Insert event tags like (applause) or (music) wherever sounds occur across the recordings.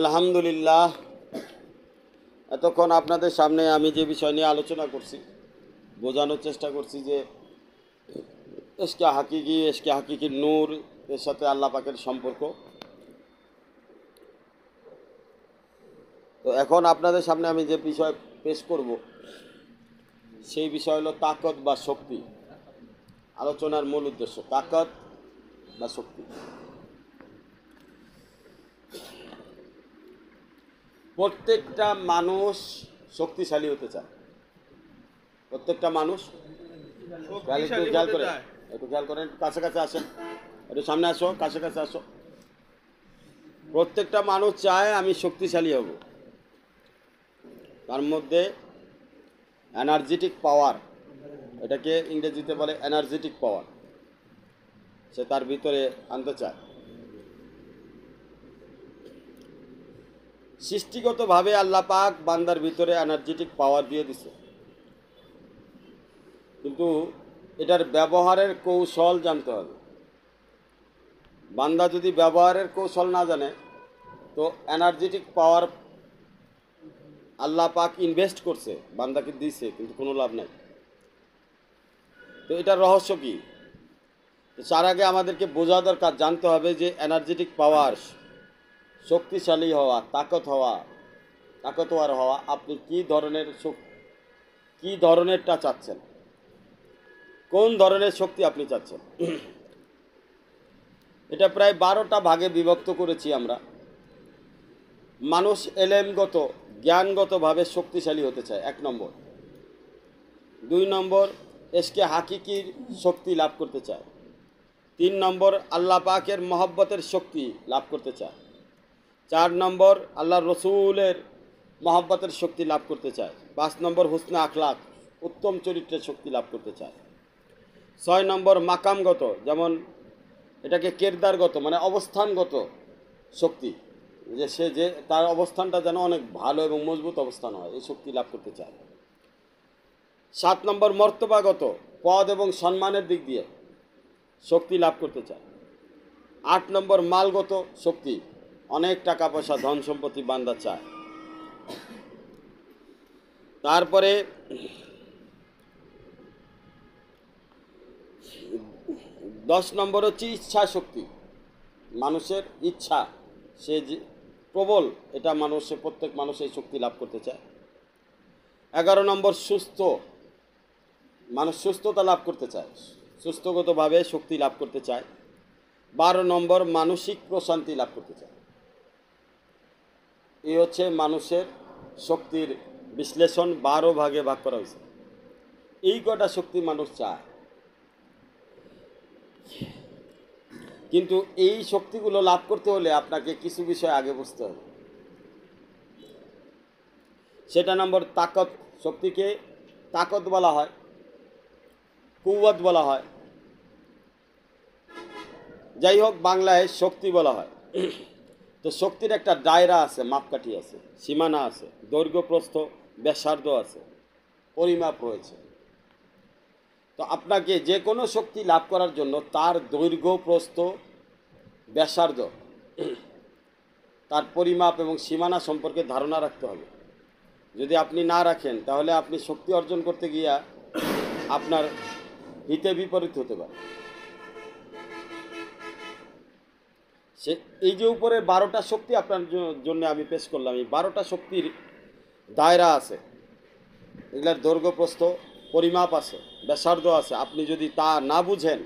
আলহামদুলিল্লাহ এতক্ষণ আপনাদের সামনে আমি যে বিষয় নিয়ে আলোচনা করছি বোঝানোর চেষ্টা করছি যে এসকে হাকিকি এসকে হাকিকির নূর এর সাথে আল্লাহ পাকের সম্পর্ক তো এখন আপনাদের সামনে আমি যে বিষয় পেশ করব সেই বিষয় হলো তাকত বা শক্তি আলোচনার মূল উদ্দেশ্য তাকত বা শক্তি প্রত্যেকটা মানুষ শক্তিশালী হতে চায় প্রত্যেকটা মানুষ একটু করে খেয়াল করেন কাছে কাছে আসেন একটু সামনে আসো কাছে কাছে আসো প্রত্যেকটা মানুষ চায় আমি শক্তিশালী হব তার মধ্যে এনার্জেটিক পাওয়ার এটাকে ইংরেজিতে বলে এনার্জেটিক পাওয়ার সে তার ভিতরে আনতে চায় সৃষ্টিগতভাবে আল্লাহ পাক বান্দার ভিতরে এনার্জেটিক পাওয়ার দিয়ে দিছে কিন্তু এটার ব্যবহারের কৌশল জানতে হবে বান্দা যদি ব্যবহারের কৌশল না জানে তো এনার্জেটিক পাওয়ার আল্লাহ পাক ইনভেস্ট করছে বান্দাকে দিছে কিন্তু কোনো লাভ নাই তো এটার রহস্য কী তার আগে আমাদেরকে বোঝা দরকার জানতে হবে যে এনার্জেটিক পাওয়ার শক্তিশালী হওয়া তাকত হওয়া তাকতওয়ার হওয়া আপনি কি ধরনের কি ধরনেরটা চাচ্ছেন কোন ধরনের শক্তি আপনি চাচ্ছেন (clears throat) এটা প্রায় বারোটা ভাগে বিভক্ত করেছি আমরা মানুষ এলেমগত জ্ঞানগতভাবে শক্তিশালী হতে চায় এক নম্বর দুই নম্বর এসকে হাকিকির শক্তি লাভ করতে চায় তিন নম্বর আল্লাপাকের মহব্বতের শক্তি লাভ করতে চায় চার নম্বর আল্লাহ রসুলের মহাব্বতের শক্তি লাভ করতে চায় পাঁচ নম্বর হুসনা আখলাক উত্তম চরিত্রের শক্তি লাভ করতে চায় ছয় নম্বর মাকামগত যেমন এটাকে কেরদারগত মানে অবস্থানগত শক্তি যে সে যে তার অবস্থানটা যেন অনেক ভালো এবং মজবুত অবস্থান হয় এই শক্তি লাভ করতে চায় সাত নম্বর মর্তবাগত পদ এবং সম্মানের দিক দিয়ে শক্তি লাভ করতে চায় আট নম্বর মালগত শক্তি অনেক টাকা পয়সা ধন সম্পত্তি বান্দা চায় তারপরে দশ নম্বর হচ্ছে ইচ্ছা শক্তি মানুষের ইচ্ছা সে যে প্রবল এটা মানুষে প্রত্যেক মানুষ এই শক্তি লাভ করতে চায় এগারো নম্বর সুস্থ মানুষ সুস্থতা লাভ করতে চায় সুস্থগতভাবে শক্তি লাভ করতে চায় বারো নম্বর মানসিক প্রশান্তি লাভ করতে চায় এই হচ্ছে মানুষের শক্তির বিশ্লেষণ বারো ভাগে ভাগ করা হয়েছে এই কটা শক্তি মানুষ চায় কিন্তু এই শক্তিগুলো লাভ করতে হলে আপনাকে কিছু বিষয় আগে বুঝতে হবে সেটা নম্বর তাকত শক্তিকে তাকত বলা হয় কুয়াত বলা হয় যাই হোক বাংলায় শক্তি বলা হয় তো শক্তির একটা দায়রা আছে মাপকাঠি আছে সীমানা আছে দৈর্ঘ্যপ্রস্থ ব্যাসার্ধ আছে পরিমাপ রয়েছে তো আপনাকে যে কোনো শক্তি লাভ করার জন্য তার দৈর্ঘ্য প্রস্থ ব্যাসার্ধ তার পরিমাপ এবং সীমানা সম্পর্কে ধারণা রাখতে হবে যদি আপনি না রাখেন তাহলে আপনি শক্তি অর্জন করতে গিয়া আপনার হিতে বিপরীত হতে পারে সে এই যে উপরে বারোটা শক্তি আপনার জন্য আমি পেশ করলাম এই বারোটা শক্তির দায়রা আছে এগুলার দৈর্ঘ্যপ্রস্থ পরিমাপ আছে ব্যাসার্ধ আছে আপনি যদি তা না বুঝেন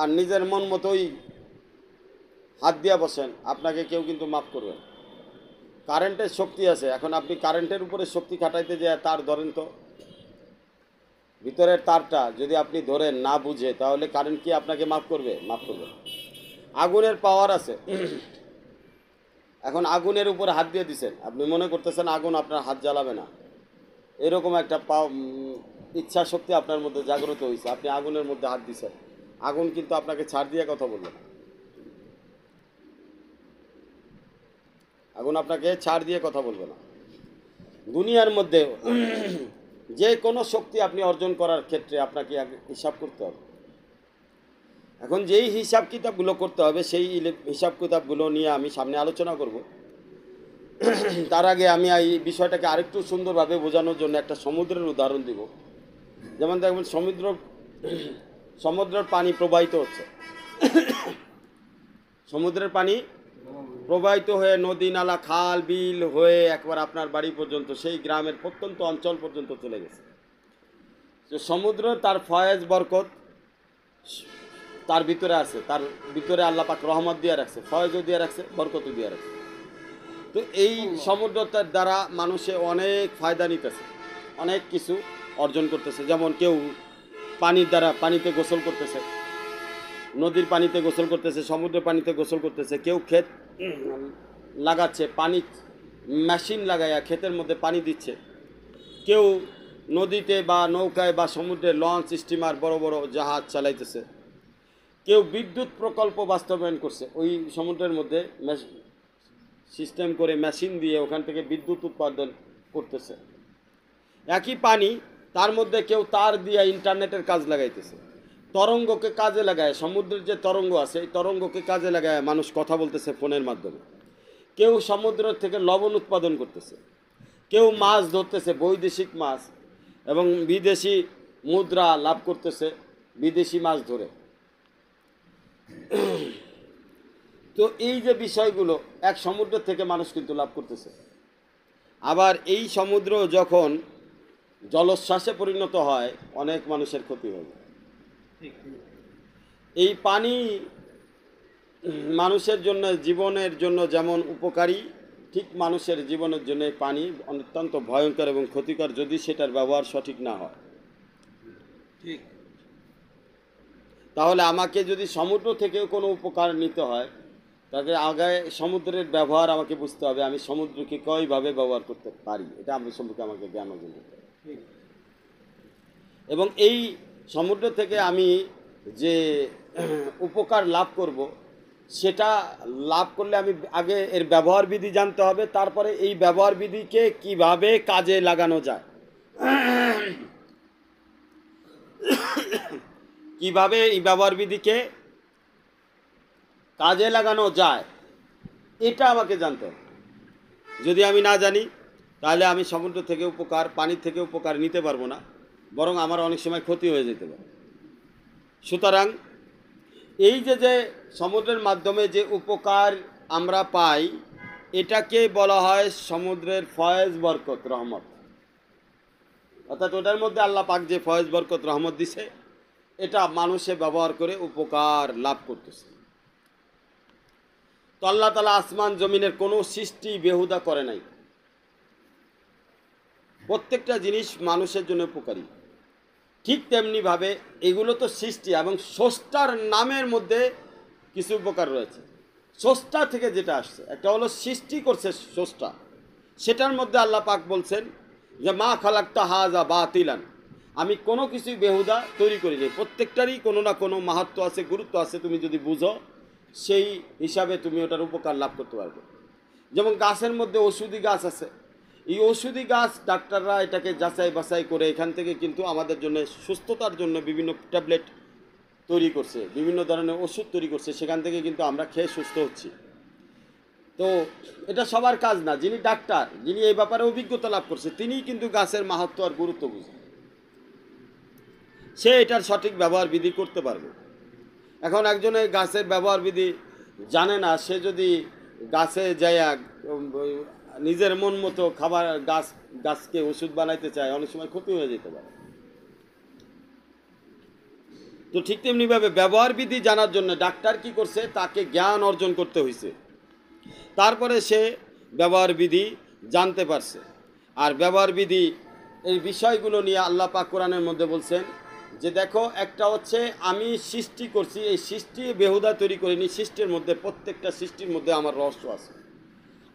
আর নিজের মন মতোই হাত দিয়া বসেন আপনাকে কেউ কিন্তু মাফ করবেন কারেন্টের শক্তি আছে এখন আপনি কারেন্টের উপরে শক্তি খাটাইতে যে তার ধরেন তো ভিতরের তারটা যদি আপনি ধরেন না বুঝে তাহলে কারেন্ট কি আপনাকে মাফ করবে মাফ করবে আগুনের পাওয়ার আছে এখন আগুনের উপর হাত দিয়ে দিছেন আপনি মনে করতেছেন আগুন আপনার হাত জ্বালাবে না এরকম একটা পা ইচ্ছা শক্তি আপনার মধ্যে জাগ্রত হয়েছে আপনি আগুনের মধ্যে হাত দিছেন আগুন কিন্তু আপনাকে ছাড় দিয়ে কথা বলবে না আগুন আপনাকে ছাড় দিয়ে কথা বলবে না দুনিয়ার মধ্যে যে কোনো শক্তি আপনি অর্জন করার ক্ষেত্রে আপনাকে হিসাব করতে হবে এখন যেই হিসাব কিতাবগুলো করতে হবে সেই হিসাব কিতাবগুলো নিয়ে আমি সামনে আলোচনা করব তার আগে আমি এই বিষয়টাকে আরেকটু সুন্দরভাবে বোঝানোর জন্য একটা সমুদ্রের উদাহরণ দিব যেমন দেখবেন সমুদ্র সমুদ্রের পানি প্রবাহিত হচ্ছে সমুদ্রের পানি প্রবাহিত হয়ে নদী নালা খাল বিল হয়ে একবার আপনার বাড়ি পর্যন্ত সেই গ্রামের প্রত্যন্ত অঞ্চল পর্যন্ত চলে গেছে তো সমুদ্র তার ফয়েজ বরকত তার ভিতরে আছে তার ভিতরে আল্লাহ পাক রহমত দিয়ে রাখছে ফয়জও দিয়ে রাখছে বরকতও দিয়ে রাখছে তো এই সমুদ্রতার দ্বারা মানুষে অনেক ফায়দা নিতেছে অনেক কিছু অর্জন করতেছে যেমন কেউ পানির দ্বারা পানিতে গোসল করতেছে নদীর পানিতে গোসল করতেছে সমুদ্রের পানিতে গোসল করতেছে কেউ ক্ষেত লাগাচ্ছে পানি মেশিন লাগাইয়া ক্ষেতের মধ্যে পানি দিচ্ছে কেউ নদীতে বা নৌকায় বা সমুদ্রে লঞ্চ স্টিমার বড় বড় জাহাজ চালাইতেছে কেউ বিদ্যুৎ প্রকল্প বাস্তবায়ন করছে ওই সমুদ্রের মধ্যে সিস্টেম করে মেশিন দিয়ে ওখান থেকে বিদ্যুৎ উৎপাদন করতেছে একই পানি তার মধ্যে কেউ তার দিয়ে ইন্টারনেটের কাজ লাগাইতেছে তরঙ্গকে কাজে লাগায় সমুদ্রের যে তরঙ্গ আছে এই তরঙ্গকে কাজে লাগায় মানুষ কথা বলতেছে ফোনের মাধ্যমে কেউ সমুদ্র থেকে লবণ উৎপাদন করতেছে কেউ মাছ ধরতেছে বৈদেশিক মাছ এবং বিদেশি মুদ্রা লাভ করতেছে বিদেশি মাছ ধরে তো এই যে বিষয়গুলো এক সমুদ্র থেকে মানুষ কিন্তু লাভ করতেছে আবার এই সমুদ্র যখন জলশ্বাসে পরিণত হয় অনেক মানুষের ক্ষতি হবে এই পানি মানুষের জন্য জীবনের জন্য যেমন উপকারী ঠিক মানুষের জীবনের জন্য পানি অত্যন্ত ভয়ঙ্কর এবং ক্ষতিকর যদি সেটার ব্যবহার সঠিক না হয় ঠিক তাহলে আমাকে যদি সমুদ্র থেকেও কোনো উপকার নিতে হয় তাকে আগে সমুদ্রের ব্যবহার আমাকে বুঝতে হবে আমি সমুদ্রকে কয়ভাবে ব্যবহার করতে পারি এটা আমি সম্পর্কে আমাকে জ্ঞান অর্জন করতে এবং এই সমুদ্র থেকে আমি যে উপকার লাভ করব সেটা লাভ করলে আমি আগে এর ব্যবহার বিধি জানতে হবে তারপরে এই ব্যবহার বিধিকে কিভাবে কাজে লাগানো যায় কিভাবে এই ব্যবহার বিধিকে কাজে লাগানো যায় এটা আমাকে জানতে হবে যদি আমি না জানি তাহলে আমি সমুদ্র থেকে উপকার পানির থেকে উপকার নিতে পারবো না বরং আমার অনেক সময় ক্ষতি হয়ে যেতে পারে সুতরাং এই যে যে সমুদ্রের মাধ্যমে যে উপকার আমরা পাই এটাকে বলা হয় সমুদ্রের ফয়েজ বরকত রহমত অর্থাৎ ওটার মধ্যে আল্লাহ পাক যে ফয়েজ বরকত রহমত দিছে এটা মানুষে ব্যবহার করে উপকার লাভ করতেছে তো আল্লাহ তালা আসমান জমিনের কোনো সৃষ্টি বেহুদা করে নাই প্রত্যেকটা জিনিস মানুষের জন্য উপকারী ঠিক তেমনিভাবে এগুলো তো সৃষ্টি এবং সষ্টার নামের মধ্যে কিছু উপকার রয়েছে সষ্টা থেকে যেটা আসছে একটা হলো সৃষ্টি করছে সষ্টা সেটার মধ্যে আল্লাহ পাক বলছেন যে মা খালাক্তা হাজা বা তিলান আমি কোনো কিছুই বেহুদা তৈরি করিনি প্রত্যেকটারই কোনো না কোনো মাহাত্ম আছে গুরুত্ব আছে তুমি যদি বুঝো সেই হিসাবে তুমি ওটার উপকার লাভ করতে পারবে যেমন গাছের মধ্যে ওষুধি গাছ আছে এই ওষুধি গাছ ডাক্তাররা এটাকে যাচাই বাছাই করে এখান থেকে কিন্তু আমাদের জন্য সুস্থতার জন্য বিভিন্ন ট্যাবলেট তৈরি করছে বিভিন্ন ধরনের ওষুধ তৈরি করছে সেখান থেকে কিন্তু আমরা খেয়ে সুস্থ হচ্ছি তো এটা সবার কাজ না যিনি ডাক্তার যিনি এই ব্যাপারে অভিজ্ঞতা লাভ করছে তিনিই কিন্তু গাছের মাহাত্ম আর গুরুত্ব বুঝেন সে এটার সঠিক ব্যবহার বিধি করতে পারবে এখন একজনে গাছের ব্যবহার বিধি জানে না সে যদি গাছে যায় নিজের মন মতো খাবার গাছ গাছকে ওষুধ বানাইতে চায় অনেক সময় ক্ষতি হয়ে যেতে পারে তো ঠিক তেমনিভাবে ব্যবহার বিধি জানার জন্য ডাক্তার কি করছে তাকে জ্ঞান অর্জন করতে হয়েছে তারপরে সে ব্যবহার বিধি জানতে পারছে আর ব্যবহার বিধি এই বিষয়গুলো নিয়ে আল্লাহ পাক কোরআনের মধ্যে বলছেন যে দেখো একটা হচ্ছে আমি সৃষ্টি করছি এই সৃষ্টি বেহুদা তৈরি করিনি সৃষ্টির মধ্যে প্রত্যেকটা সৃষ্টির মধ্যে আমার রহস্য আছে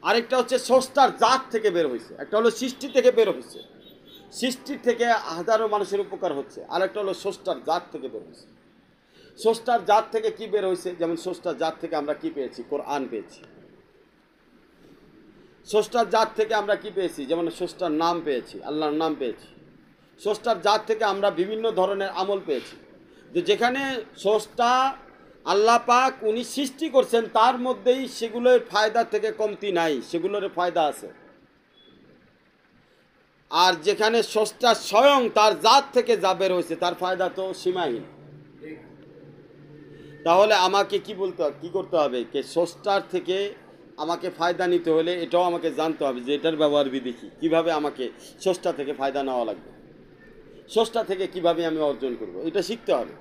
আরেকটা হচ্ছে সস্তার জাত থেকে বের হয়েছে একটা হলো সৃষ্টি থেকে বের হয়েছে সৃষ্টি থেকে হাজারো মানুষের উপকার হচ্ছে আর একটা হলো সস্তার জাত থেকে বের হয়েছে সস্তার জাত থেকে কি বের হয়েছে যেমন সস্তার জাত থেকে আমরা কি পেয়েছি কোরআন পেয়েছি সস্তার জাত থেকে আমরা কি পেয়েছি যেমন সস্তার নাম পেয়েছি আল্লাহর নাম পেয়েছি স্রষ্টার জাত থেকে আমরা বিভিন্ন ধরনের আমল পেয়েছি যে যেখানে স্রষ্টা আল্লাহ পাক উনি সৃষ্টি করছেন তার মধ্যেই সেগুলোর ফায়দা থেকে কমতি নাই সেগুলোর ফায়দা আছে আর যেখানে স্রষ্টা স্বয়ং তার জাত থেকে যা বের হয়েছে তার ফায়দা তো সীমাহীন তাহলে আমাকে কি বলতে কি করতে হবে কে স্রষ্টার থেকে আমাকে ফায়দা নিতে হলে এটাও আমাকে জানতে হবে যে এটার ব্যবহার বিধি কী কীভাবে আমাকে স্রষ্টা থেকে ফায়দা নেওয়া লাগবে স্রষ্টা থেকে কিভাবে আমি অর্জন করব এটা শিখতে হবে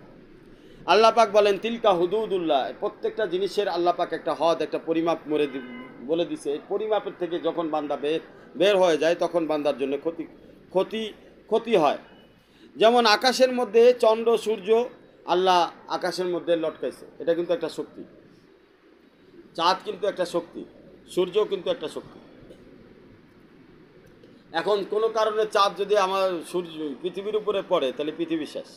আল্লাহ পাক বলেন তিলকা হুদুদুল্লাহ প্রত্যেকটা জিনিসের আল্লাহ পাক একটা হদ একটা পরিমাপ মরে বলে দিছে এই পরিমাপের থেকে যখন বান্দা বের বের হয়ে যায় তখন বান্দার জন্য ক্ষতি ক্ষতি ক্ষতি হয় যেমন আকাশের মধ্যে চন্দ্র সূর্য আল্লাহ আকাশের মধ্যে লটকাইছে এটা কিন্তু একটা শক্তি চাঁদ কিন্তু একটা শক্তি সূর্য কিন্তু একটা শক্তি এখন কোনো কারণে চাঁদ যদি আমার সূর্য পৃথিবীর উপরে পড়ে তাহলে পৃথিবী শেষ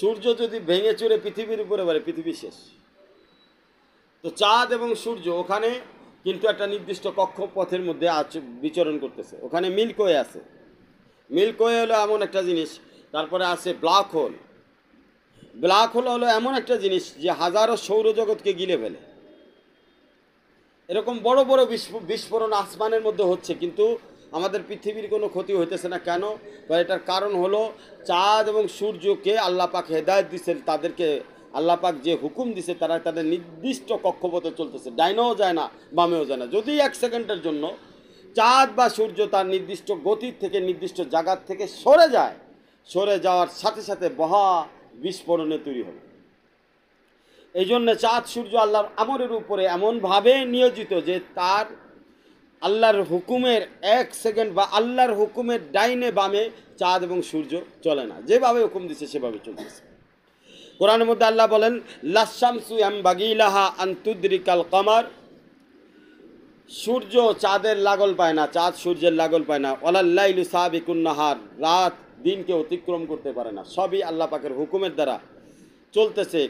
সূর্য যদি ভেঙে চড়ে পৃথিবীর উপরে পড়ে পৃথিবী শেষ তো চাঁদ এবং সূর্য ওখানে কিন্তু একটা নির্দিষ্ট কক্ষপথের মধ্যে আচ বিচরণ করতেছে ওখানে মিল্কওয়ে আছে মিল্কওয়ে হলো এমন একটা জিনিস তারপরে আছে ব্ল্যাক হোল ব্ল্যাক হোল হলো এমন একটা জিনিস যে হাজারো সৌরজগৎকে গিলে ফেলে এরকম বড় বড় বিস্ফোরণ আসমানের মধ্যে হচ্ছে কিন্তু আমাদের পৃথিবীর কোনো ক্ষতি হইতেছে না কেন এটার কারণ হলো চাঁদ এবং সূর্যকে আল্লাহ পাক হেদায়ত দিচ্ছেন তাদেরকে আল্লাহ পাক যে হুকুম দিছে তারা তাদের নির্দিষ্ট কক্ষপথে চলতেছে ডাইনেও যায় না বামেও যায় না যদি এক সেকেন্ডের জন্য চাঁদ বা সূর্য তার নির্দিষ্ট গতির থেকে নির্দিষ্ট জায়গার থেকে সরে যায় সরে যাওয়ার সাথে সাথে বহা বিস্ফোরণে তৈরি হবে এই জন্য চাঁদ সূর্য আল্লাহর আমরের উপরে এমনভাবে নিয়োজিত যে তার আল্লাহর হুকুমের এক সেকেন্ড বা আল্লাহর হুকুমের ডাইনে বামে চাঁদ এবং সূর্য চলে না যেভাবে হুকুম দিছে সেভাবে চলতেছে কোরআনের মধ্যে আল্লাহ বলেন লাসামসু এম বাগিলাহা আন্তুদ্রিকাল কামার সূর্য চাঁদের লাগল পায় না চাঁদ সূর্যের লাগল পায় না অলাল্লাইলু সাবিকুন্নাহার রাত দিনকে অতিক্রম করতে পারে না সবই আল্লাহ পাকের হুকুমের দ্বারা চলতেছে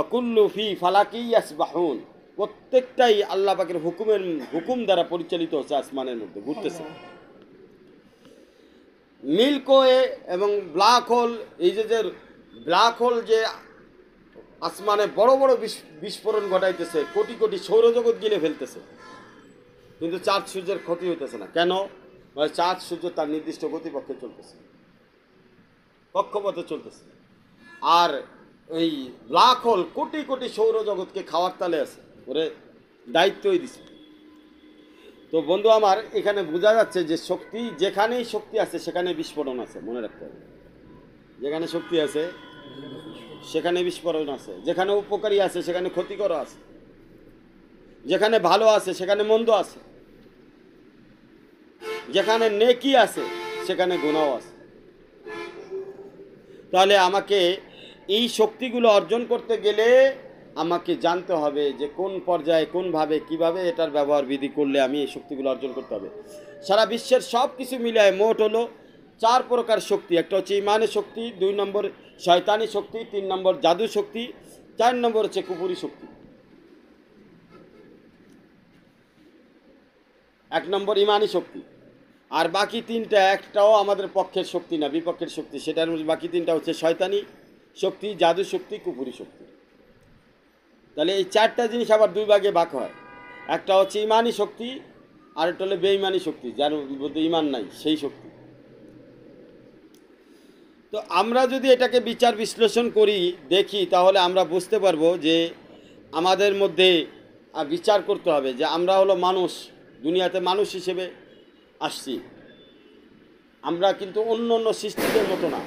অকুল্লু ফি ফালাকি বাহুন প্রত্যেকটাই আল্লাহ পাকের হুকুমের হুকুম দ্বারা পরিচালিত হচ্ছে আসমানের মধ্যে ঘুরতেছে মিল্ক ওয়ে এবং ব্ল্যাক হোল এই যে যে ব্ল্যাক হোল যে আসমানে বড় বড় বিস্ফোরণ ঘটাইতেছে কোটি কোটি সৌরজগৎ গিলে ফেলতেছে কিন্তু চাঁদ সূর্যের ক্ষতি হইতেছে না কেন মানে চাঁদ সূর্য তার নির্দিষ্ট গতিপক্ষে চলতেছে কক্ষপথে চলতেছে আর এই ব্ল্যাক হোল কোটি কোটি সৌরজগৎকে খাওয়ার তালে আছে ওরে দায়িত্বই দিছে তো বন্ধু আমার এখানে বোঝা যাচ্ছে যে শক্তি যেখানেই শক্তি আছে সেখানে বিস্ফোরণ আছে মনে রাখতে হবে যেখানে শক্তি আছে সেখানে বিস্ফোরণ আছে যেখানে উপকারী আছে সেখানে ক্ষতিকর আছে যেখানে ভালো আছে সেখানে মন্দ আছে যেখানে নেকি আছে সেখানে গুণাও আছে তাহলে আমাকে এই শক্তিগুলো অর্জন করতে গেলে আমাকে জানতে হবে যে কোন পর্যায়ে কোনভাবে কিভাবে এটার ব্যবহার বিধি করলে আমি এই শক্তিগুলো অর্জন করতে হবে সারা বিশ্বের সব কিছু মিলিয়ে মোট হলো চার প্রকার শক্তি একটা হচ্ছে ইমানের শক্তি দুই নম্বর শয়তানি শক্তি তিন নম্বর জাদু শক্তি চার নম্বর হচ্ছে কুপুরি শক্তি এক নম্বর ইমানি শক্তি আর বাকি তিনটা একটাও আমাদের পক্ষের শক্তি না বিপক্ষের শক্তি সেটার বাকি তিনটা হচ্ছে শয়তানি শক্তি জাদু শক্তি কুপুরি শক্তি তাহলে এই চারটা জিনিস আবার দুই ভাগে ভাগ হয় একটা হচ্ছে ইমানি শক্তি আরেকটা হলে বেইমানি শক্তি যার মধ্যে ইমান নাই সেই শক্তি তো আমরা যদি এটাকে বিচার বিশ্লেষণ করি দেখি তাহলে আমরা বুঝতে পারবো যে আমাদের মধ্যে বিচার করতে হবে যে আমরা হলো মানুষ দুনিয়াতে মানুষ হিসেবে আসছি আমরা কিন্তু অন্য অন্য সৃষ্টিদের মতো না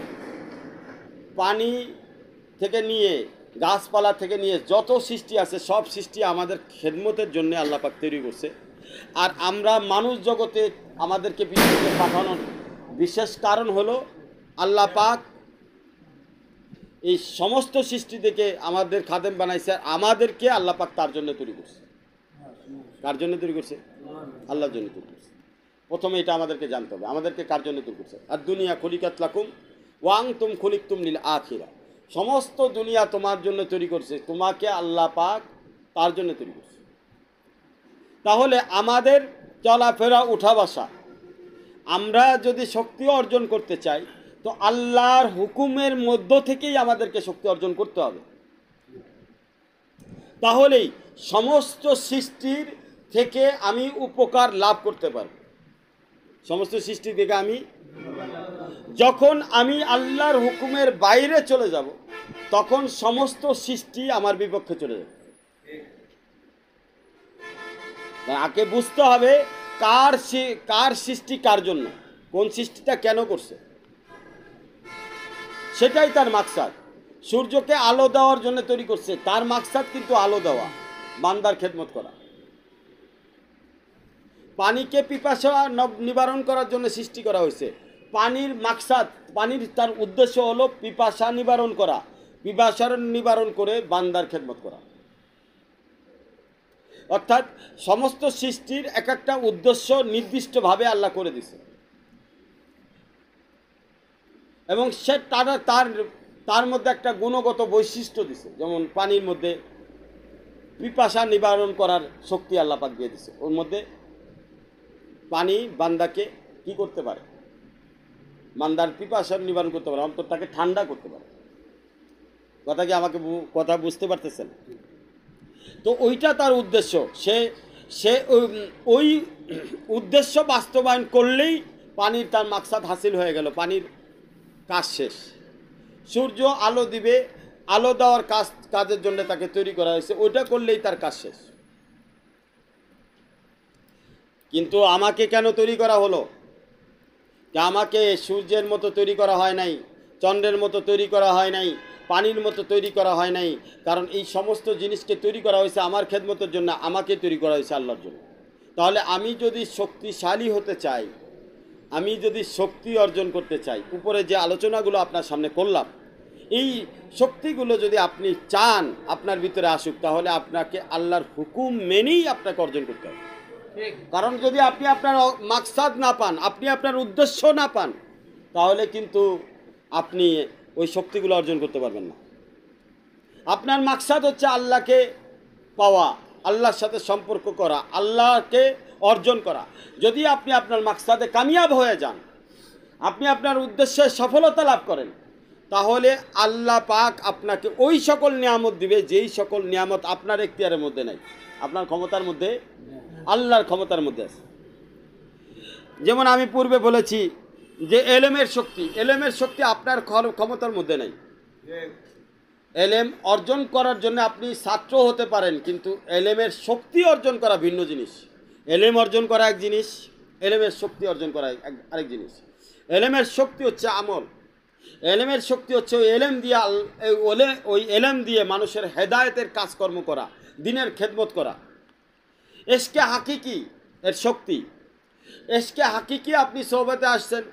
পানি থেকে নিয়ে গাছপালা থেকে নিয়ে যত সৃষ্টি আছে সব সৃষ্টি আমাদের খেদমতের জন্য আল্লাপাক তৈরি করছে আর আমরা মানুষ জগতে আমাদেরকে পৃথিবীতে পাঠানোর বিশেষ কারণ হলো আল্লাহ পাক এই সমস্ত সৃষ্টি থেকে আমাদের খাদেম বানাইছে আর আমাদেরকে আল্লাহ পাক তার জন্য তৈরি করছে কার জন্য তৈরি করছে আল্লাহর জন্য তৈরি করছে প্রথমে এটা আমাদেরকে জানতে হবে আমাদেরকে কার জন্য তৈরি করছে আর দুনিয়া খলিকাত লাকুম ওয়াং তুম খলিক তুম নীল আখিরা সমস্ত দুনিয়া তোমার জন্য তৈরি করছে তোমাকে আল্লাহ পাক তার জন্য তৈরি করছে তাহলে আমাদের চলাফেরা উঠা বসা আমরা যদি শক্তি অর্জন করতে চাই তো আল্লাহর হুকুমের মধ্য থেকেই আমাদেরকে শক্তি অর্জন করতে হবে তাহলেই সমস্ত সৃষ্টির থেকে আমি উপকার লাভ করতে পারব সমস্ত সৃষ্টি থেকে আমি যখন আমি আল্লাহর হুকুমের বাইরে চলে যাব তখন সমস্ত সৃষ্টি আমার বিপক্ষে চলে যাবে মানে আগে বুঝতে হবে কার কার সৃষ্টি কার জন্য কোন সৃষ্টিটা কেন করছে সেটাই তার মাকসাদ সূর্যকে আলো দেওয়ার জন্য তৈরি করছে তার মাকসাদ কিন্তু আলো দেওয়া বান্দার খেদমত করা পানিকে পিপাসা নিবারণ করার জন্য সৃষ্টি করা হয়েছে পানির মাকসাদ পানির তার উদ্দেশ্য হলো পিপাসা নিবারণ করা পিপাসার নিবারণ করে বান্দার খেদমত করা অর্থাৎ সমস্ত সৃষ্টির এক একটা উদ্দেশ্য নির্দিষ্টভাবে আল্লাহ করে দিছে এবং সে তারা তার তার মধ্যে একটা গুণগত বৈশিষ্ট্য দিছে যেমন পানির মধ্যে পিপাসা নিবারণ করার শক্তি আল্লাপাক দিয়ে দিছে ওর মধ্যে পানি বান্দাকে কি করতে পারে মান্দার পিপাসার নিবারণ করতে পারে তাকে ঠান্ডা করতে পারে কথা কি আমাকে কথা বুঝতে পারতেছেন তো ওইটা তার উদ্দেশ্য সে সে ওই উদ্দেশ্য বাস্তবায়ন করলেই পানির তার মাকসাদ হাসিল হয়ে গেল পানির কাজ শেষ সূর্য আলো দিবে আলো দেওয়ার কাজ কাজের জন্য তাকে তৈরি করা হয়েছে ওইটা করলেই তার কাজ শেষ কিন্তু আমাকে কেন তৈরি করা হলো যে আমাকে সূর্যের মতো তৈরি করা হয় নাই চন্দ্রের মতো তৈরি করা হয় নাই পানির মতো তৈরি করা হয় নাই কারণ এই সমস্ত জিনিসকে তৈরি করা হয়েছে আমার খেদমতের জন্য আমাকে তৈরি করা হয়েছে আল্লাহর জন্য তাহলে আমি যদি শক্তিশালী হতে চাই আমি যদি শক্তি অর্জন করতে চাই উপরে যে আলোচনাগুলো আপনার সামনে করলাম এই শক্তিগুলো যদি আপনি চান আপনার ভিতরে আসুক তাহলে আপনাকে আল্লাহর হুকুম মেনেই আপনাকে অর্জন করতে হবে কারণ যদি আপনি আপনার মাকসাদ না পান আপনি আপনার উদ্দেশ্য না পান তাহলে কিন্তু আপনি ওই শক্তিগুলো অর্জন করতে পারবেন না আপনার মাকসাদ হচ্ছে আল্লাহকে পাওয়া আল্লাহর সাথে সম্পর্ক করা আল্লাহকে অর্জন করা যদি আপনি আপনার মাকসাদে কামিয়াব হয়ে যান আপনি আপনার উদ্দেশ্যে সফলতা লাভ করেন তাহলে আল্লাহ পাক আপনাকে ওই সকল নিয়ামত দিবে যেই সকল নিয়ামত আপনার এখতিয়ারের মধ্যে নেই আপনার ক্ষমতার মধ্যে আল্লাহর ক্ষমতার মধ্যে আছে যেমন আমি পূর্বে বলেছি যে এলেমের শক্তি এলেমের শক্তি আপনার ক্ষমতার মধ্যে নেই এলেম অর্জন করার জন্য আপনি ছাত্র হতে পারেন কিন্তু এলেমের শক্তি অর্জন করা ভিন্ন জিনিস এলেম অর্জন করা এক জিনিস এলেমের শক্তি অর্জন করা আরেক জিনিস এলেমের শক্তি হচ্ছে আমল এলেমের শক্তি হচ্ছে ওই এলেম দিয়ে ওই এলেম দিয়ে মানুষের হেদায়তের কাজকর্ম করা দিনের খেদমত করা এসকে হাকিকি এর শক্তি এসকে হাকিকি আপনি সোহবতে আসছেন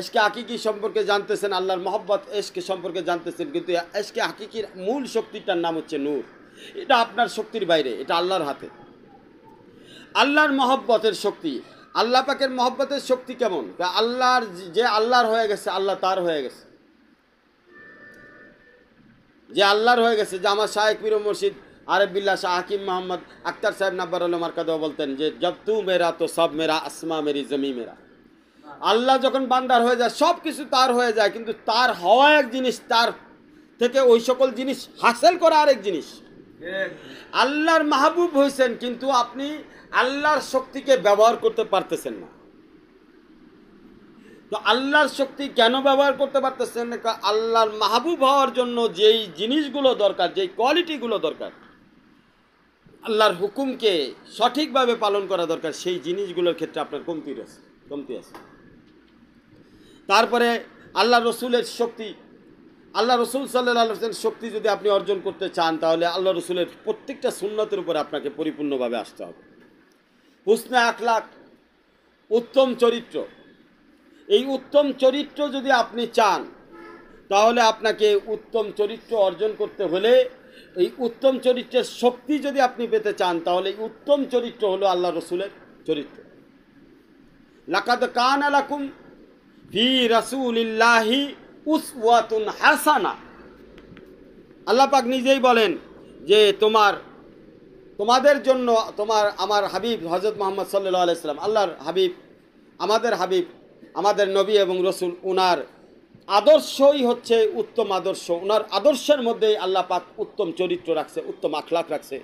এসকে হাকিকি সম্পর্কে জানতেছেন আল্লাহর মহব্বত এসকে সম্পর্কে জানতেছেন কিন্তু এসকে হাকিকির মূল শক্তিটার নাম হচ্ছে নূর এটা আপনার শক্তির বাইরে এটা আল্লাহর হাতে আল্লাহর মহব্বতের শক্তি আল্লাহ পাকের মহব্বতের শক্তি কেমন আল্লাহর যে আল্লাহর হয়ে গেছে আল্লাহ তার হয়ে গেছে যে আল্লাহর হয়ে গেছে যে আমার শাহেক পীর মুর্শিদ আরেবিল্লা শাহ হাকিম মোহাম্মদ আক্তার সাহেব নাব্বার মার মার্কাদেও বলতেন যে জব তু মেরা তো সব মেরা আসমা মেরি জমি মেরা আল্লাহ যখন বান্দার হয়ে যায় সব কিছু তার হয়ে যায় কিন্তু তার হওয়া এক জিনিস তার থেকে ওই সকল জিনিস হাসিল করা আরেক জিনিস আল্লাহর মাহবুব হয়েছেন কিন্তু আপনি আল্লাহর শক্তিকে ব্যবহার করতে পারতেছেন না তো আল্লাহর শক্তি কেন ব্যবহার করতে পারতেছেন না আল্লাহর মাহবুব হওয়ার জন্য যেই জিনিসগুলো দরকার যেই কোয়ালিটিগুলো দরকার আল্লাহর হুকুমকে সঠিকভাবে পালন করা দরকার সেই জিনিসগুলোর ক্ষেত্রে আপনার কমতি আছে কমতি আছে তারপরে আল্লাহ রসুলের শক্তি আল্লাহ রসুল সাল্লাহ শক্তি যদি আপনি অর্জন করতে চান তাহলে আল্লাহ রসুলের প্রত্যেকটা সুন্নতের উপরে আপনাকে পরিপূর্ণভাবে আসতে হবে হুসনে আখলাখ উত্তম চরিত্র এই উত্তম চরিত্র যদি আপনি চান তাহলে আপনাকে উত্তম চরিত্র অর্জন করতে হলে এই উত্তম চরিত্রের শক্তি যদি আপনি পেতে চান তাহলে এই উত্তম চরিত্র হলো আল্লাহ রসুলের চরিত্র লাকাদ কান আলাকুম ফি রাসুলিল্লাহি উসওয়াতুন হাসানা আল্লাহ পাক নিজেই বলেন যে তোমার তোমাদের জন্য তোমার আমার হাবিব হজরত মোহাম্মদ সাল্লাহ আলাইসাল্লাম আল্লাহর হাবিব আমাদের হাবিব আমাদের নবী এবং রসুল উনার আদর্শই হচ্ছে উত্তম আদর্শ ওনার আদর্শের মধ্যেই আল্লাহ পাক উত্তম চরিত্র রাখছে উত্তম আখলাক রাখছে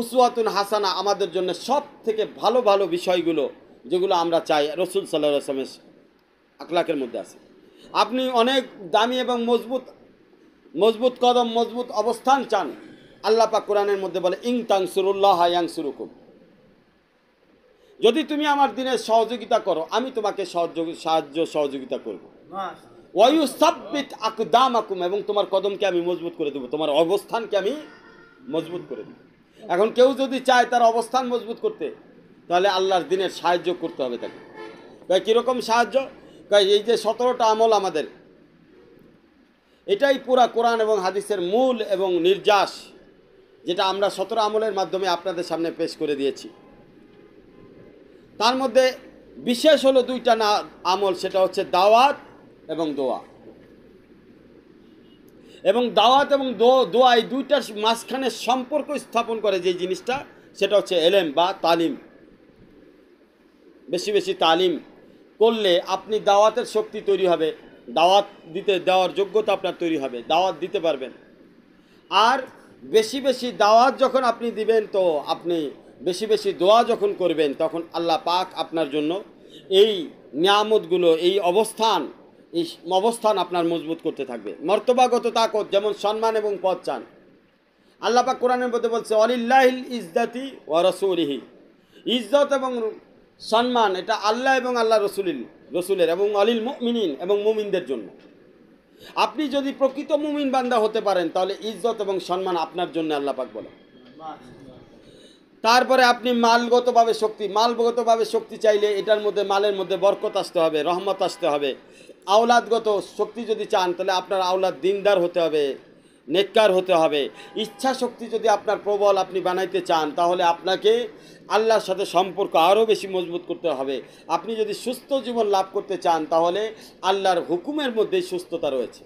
উসওয়াতুন হাসানা আমাদের জন্য সব থেকে ভালো ভালো বিষয়গুলো যেগুলো আমরা চাই রসুল সাল্লাহ আসলামের আখলাকের মধ্যে আছে আপনি অনেক দামি এবং মজবুত মজবুত কদম মজবুত অবস্থান চান আল্লাহ পাক কোরআনের মধ্যে বলে ইং তাংসুরুল্লাহ ইয়াংসুরুকুম যদি তুমি আমার দিনের সহযোগিতা করো আমি তোমাকে সহযোগ সাহায্য সহযোগিতা করব আকুম এবং তোমার কদমকে আমি মজবুত করে দেবো তোমার অবস্থানকে আমি মজবুত করে দেবো এখন কেউ যদি চায় তার অবস্থান মজবুত করতে তাহলে আল্লাহর দিনের সাহায্য করতে হবে তাকে কয় কীরকম সাহায্য কয় এই যে সতেরোটা আমল আমাদের এটাই পুরা কোরআন এবং হাদিসের মূল এবং নির্যাস যেটা আমরা সতেরো আমলের মাধ্যমে আপনাদের সামনে পেশ করে দিয়েছি তার মধ্যে বিশেষ হলো দুইটা না আমল সেটা হচ্ছে দাওয়াত এবং দোয়া এবং দাওয়াত এবং দোয়া এই দুইটার মাঝখানে সম্পর্ক স্থাপন করে যে জিনিসটা সেটা হচ্ছে এলেম বা তালিম বেশি বেশি তালিম করলে আপনি দাওয়াতের শক্তি তৈরি হবে দাওয়াত দিতে দেওয়ার যোগ্যতা আপনার তৈরি হবে দাওয়াত দিতে পারবেন আর বেশি বেশি দাওয়াত যখন আপনি দিবেন তো আপনি বেশি বেশি দোয়া যখন করবেন তখন আল্লাহ পাক আপনার জন্য এই নিয়ামতগুলো এই অবস্থান অবস্থান আপনার মজবুত করতে থাকবে মর্তবাগত তাকত যেমন সম্মান এবং পদ চান আল্লাপাক কোরআনের মধ্যে বলছে অলিল্লাহ ইজদাতি ও রসুলিহি ইজ্জত এবং সম্মান এটা আল্লাহ এবং আল্লাহ রসুলিল রসুলের এবং অলিল মিনিন এবং মুমিনদের জন্য আপনি যদি প্রকৃত মুমিন বান্দা হতে পারেন তাহলে ইজ্জত এবং সম্মান আপনার জন্য আল্লাপাক বলেন তারপরে আপনি মালগতভাবে শক্তি মালগতভাবে শক্তি চাইলে এটার মধ্যে মালের মধ্যে বরকত আসতে হবে রহমত আসতে হবে আওলাদগত শক্তি যদি চান তাহলে আপনার আওলাদ দিনদার হতে হবে নেককার হতে হবে ইচ্ছা শক্তি যদি আপনার প্রবল আপনি বানাইতে চান তাহলে আপনাকে আল্লাহর সাথে সম্পর্ক আরও বেশি মজবুত করতে হবে আপনি যদি সুস্থ জীবন লাভ করতে চান তাহলে আল্লাহর হুকুমের মধ্যেই সুস্থতা রয়েছে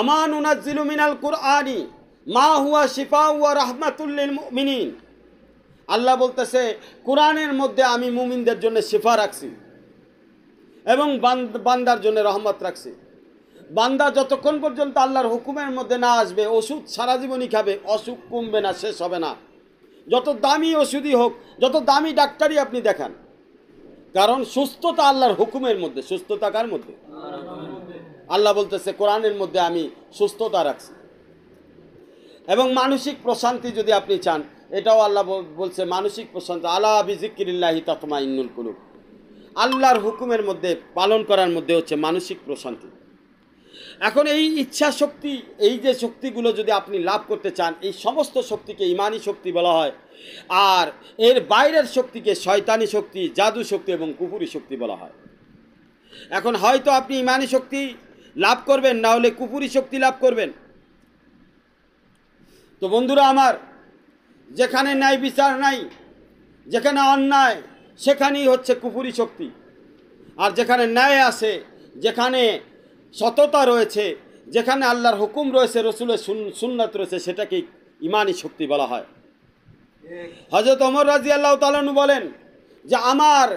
আমান কুরআনি মা হুয়া শিফাউয়া হুয়া মিনিন আল্লাহ বলতেছে কোরআনের মধ্যে আমি মুমিনদের জন্য শিফা রাখছি এবং বান্দার জন্য রহমত রাখছে বান্দা যতক্ষণ পর্যন্ত আল্লাহর হুকুমের মধ্যে না আসবে ওষুধ সারা জীবনই খাবে অসুখ কমবে না শেষ হবে না যত দামি ওষুধই হোক যত দামি ডাক্তারই আপনি দেখান কারণ সুস্থতা আল্লাহর হুকুমের মধ্যে সুস্থতা কার মধ্যে আল্লাহ বলতেছে কোরআনের মধ্যে আমি সুস্থতা রাখছি এবং মানসিক প্রশান্তি যদি আপনি চান এটাও আল্লাহ বলছে মানসিক প্রশান্তি আল্লাহ বিজিকিল্লাহি তাতমা ইন্নুল কুলুক আল্লাহর হুকুমের মধ্যে পালন করার মধ্যে হচ্ছে মানসিক প্রশান্তি এখন এই ইচ্ছা শক্তি এই যে শক্তিগুলো যদি আপনি লাভ করতে চান এই সমস্ত শক্তিকে ইমানি শক্তি বলা হয় আর এর বাইরের শক্তিকে শয়তানি শক্তি জাদু শক্তি এবং কুপুরি শক্তি বলা হয় এখন হয়তো আপনি ইমানি শক্তি লাভ করবেন না হলে কুপুরি শক্তি লাভ করবেন তো বন্ধুরা আমার যেখানে ন্যায় বিচার নাই যেখানে অন্যায় সেখানেই হচ্ছে কুপুরি শক্তি আর যেখানে ন্যায় আছে যেখানে সততা রয়েছে যেখানে আল্লাহর হুকুম রয়েছে রসুলের সুন্নত রয়েছে সেটাকে ইমানি শক্তি বলা হয় হজরত অমর রাজি আল্লাহ তালানু বলেন যে আমার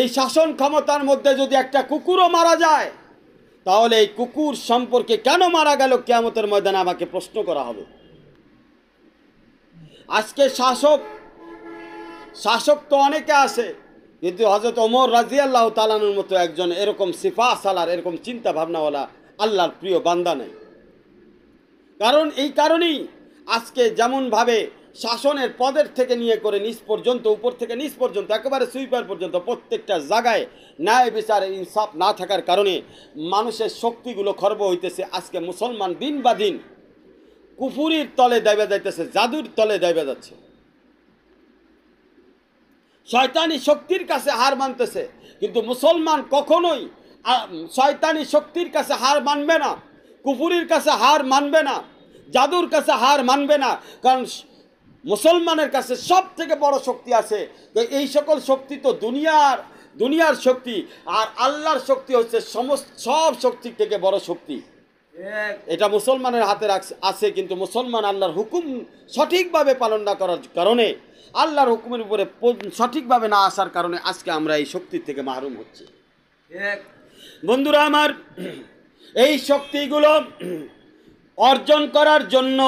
এই শাসন ক্ষমতার মধ্যে যদি একটা কুকুরও মারা যায় তাহলে এই কুকুর সম্পর্কে কেন মারা গেল কেমতের ময়দানে আমাকে প্রশ্ন করা হবে আজকে শাসক শাসক তো অনেকে আসে কিন্তু হজরত ওমর রাজি আল্লাহ তালানুর মতো একজন এরকম সিফা সালার এরকম চিন্তা ভাবনাওয়ালা আল্লাহর প্রিয় বান্দা নেই কারণ এই কারণেই আজকে যেমনভাবে শাসনের পদের থেকে নিয়ে করে নিচ পর্যন্ত উপর থেকে নিচ পর্যন্ত একেবারে সুইপার পর্যন্ত প্রত্যেকটা জায়গায় ন্যায় বিচার ইনসাফ না থাকার কারণে মানুষের শক্তিগুলো খর্ব হইতেছে আজকে মুসলমান দিন বা দিন কুফুরির তলে দেবে যাইতেছে জাদুর তলে দেবে যাচ্ছে শয়তানি শক্তির কাছে হার মানতেছে কিন্তু মুসলমান কখনোই শয়তানি শক্তির কাছে হার মানবে না কুপুরির কাছে হার মানবে না জাদুর কাছে হার মানবে না কারণ মুসলমানের কাছে সব থেকে বড় শক্তি আছে তো এই সকল শক্তি তো দুনিয়ার দুনিয়ার শক্তি আর আল্লাহর শক্তি হচ্ছে সমস্ত সব শক্তির থেকে বড় শক্তি এটা মুসলমানের হাতে আছে কিন্তু মুসলমান আল্লাহর হুকুম সঠিকভাবে পালন না করার কারণে আল্লাহর হুকুমের উপরে সঠিকভাবে না আসার কারণে আজকে আমরা এই শক্তির থেকে মাহরুম হচ্ছি বন্ধুরা আমার এই শক্তিগুলো অর্জন করার জন্য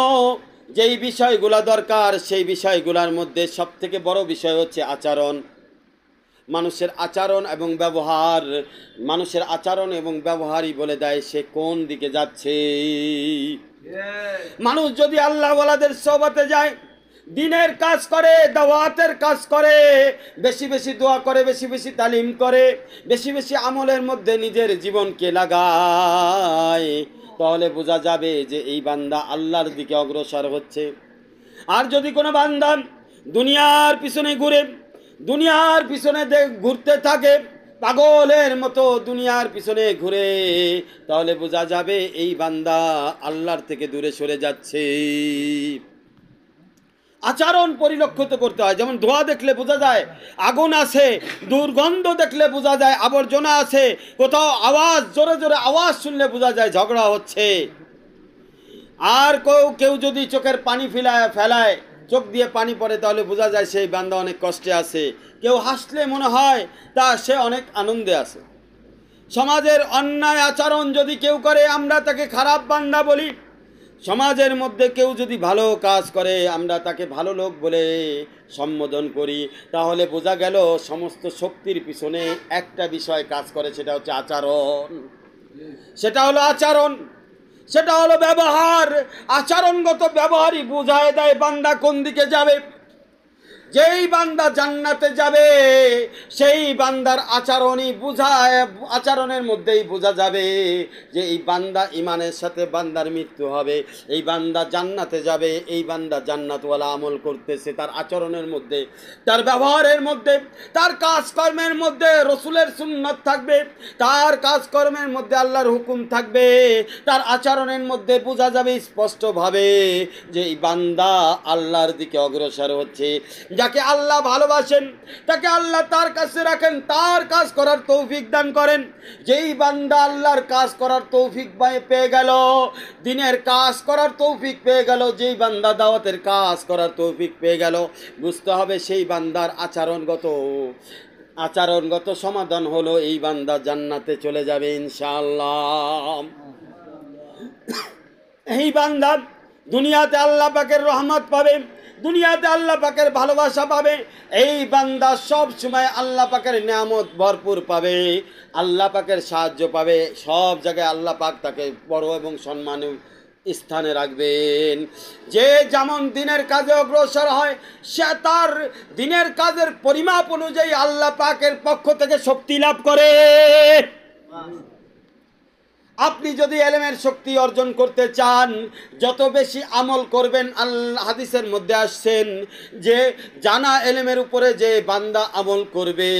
যেই বিষয়গুলো দরকার সেই বিষয়গুলোর মধ্যে সব থেকে বড় বিষয় হচ্ছে আচরণ মানুষের আচরণ এবং ব্যবহার মানুষের আচরণ এবং ব্যবহারই বলে দেয় সে কোন দিকে যাচ্ছে মানুষ যদি আল্লাহওয়ালাদের সবাতে যায় দিনের কাজ করে দাওয়াতের কাজ করে বেশি বেশি দোয়া করে বেশি বেশি তালিম করে বেশি বেশি আমলের মধ্যে নিজের জীবনকে লাগায় তাহলে বোঝা যাবে যে এই বান্দা আল্লাহর দিকে অগ্রসর হচ্ছে আর যদি কোনো বান্দা দুনিয়ার পিছনে ঘুরে দুনিয়ার পিছনে ঘুরতে থাকে পাগলের মতো দুনিয়ার পিছনে ঘুরে তাহলে বোঝা যাবে এই বান্দা আল্লাহর থেকে দূরে সরে যাচ্ছে আচরণ পরিলক্ষিত করতে হয় যেমন ধোঁয়া দেখলে বোঝা যায় আগুন আছে দুর্গন্ধ দেখলে বোঝা যায় আবর্জনা আছে কোথাও আওয়াজ জোরে জোরে আওয়াজ শুনলে বোঝা যায় ঝগড়া হচ্ছে আর কেউ কেউ যদি চোখের পানি ফেলায় ফেলায় চোখ দিয়ে পানি পড়ে তাহলে বোঝা যায় সেই বান্দা অনেক কষ্টে আছে কেউ হাসলে মনে হয় তা সে অনেক আনন্দে আছে সমাজের অন্যায় আচরণ যদি কেউ করে আমরা তাকে খারাপ বান্দা বলি সমাজের মধ্যে কেউ যদি ভালো কাজ করে আমরা তাকে ভালো লোক বলে সম্বোধন করি তাহলে বোঝা গেল সমস্ত শক্তির পিছনে একটা বিষয় কাজ করে সেটা হচ্ছে আচরণ সেটা হলো আচরণ সেটা হলো ব্যবহার আচরণগত ব্যবহারই বোঝায় দেয় বান্দা কোন দিকে যাবে যেই বান্দা জান্নাতে যাবে সেই বান্দার আচরণই বুঝায় আচরণের মধ্যেই বোঝা যাবে যে এই বান্দা ইমানের সাথে বান্দার মৃত্যু হবে এই বান্দা জান্নাতে যাবে এই বান্দা জান্নাতওয়ালা আমল করতেছে তার আচরণের মধ্যে তার ব্যবহারের মধ্যে তার কাজকর্মের মধ্যে রসুলের সুন্নত থাকবে তার কাজকর্মের মধ্যে আল্লাহর হুকুম থাকবে তার আচরণের মধ্যে বোঝা যাবে স্পষ্টভাবে যে এই বান্দা আল্লাহর দিকে অগ্রসর হচ্ছে যাকে আল্লাহ ভালোবাসেন তাকে আল্লাহ তার কাছে রাখেন তার কাজ করার তৌফিক দান করেন যেই বান্দা আল্লাহর কাজ করার তৌফিক পেয়ে গেল দিনের কাজ করার তৌফিক পেয়ে গেল যেই বান্দা দাওয়াতের কাজ করার তৌফিক পেয়ে গেল বুঝতে হবে সেই বান্দার আচরণগত আচরণগত সমাধান হলো এই বান্দা জান্নাতে চলে যাবে ইনশাআল্লাহ এই বান্দা দুনিয়াতে আল্লাহ পাকের রহমত পাবে দুনিয়াতে আল্লাহ পাকের ভালোবাসা পাবে এই বান্দা সব সময় আল্লাহ পাকের নিয়ামত ভরপুর পাবে আল্লাহ পাকের সাহায্য পাবে সব জায়গায় আল্লাহ পাক তাকে বড় এবং সম্মান স্থানে রাখবেন যে যেমন দিনের কাজে অগ্রসর হয় সে তার দিনের কাজের পরিমাপ অনুযায়ী আল্লাহ পাকের পক্ষ থেকে শক্তি লাভ করে আপনি যদি এলেমের শক্তি অর্জন করতে চান যত বেশি আমল করবেন আল হাদিসের মধ্যে আসছেন যে জানা এলেমের উপরে যে বান্দা আমল করবে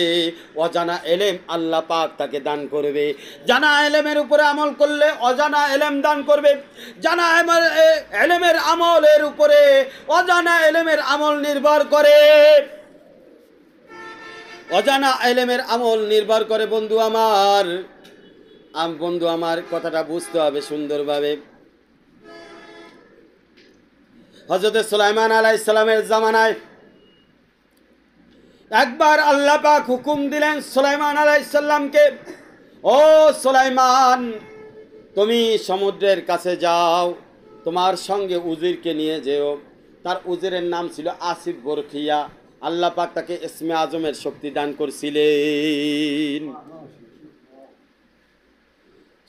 অজানা এলেম আল্লাহ পাক তাকে দান করবে জানা এলেমের উপরে আমল করলে অজানা এলেম দান করবে জানা এলেমের আমলের উপরে অজানা এলেমের আমল নির্ভর করে অজানা এলেমের আমল নির্ভর করে বন্ধু আমার আম বন্ধু আমার কথাটা বুঝতে হবে সুন্দরভাবে হজরত সুলাইমান আলাই ইসলামের জামানায় একবার আল্লাহ পাক হুকুম দিলেন সুলাইমান আলাই ইসলামকে ও সুলাইমান তুমি সমুদ্রের কাছে যাও তোমার সঙ্গে উজিরকে নিয়ে যেও তার উজিরের নাম ছিল আসিফ বরখিয়া আল্লাহ পাক তাকে ইসমে আজমের শক্তি দান করছিলেন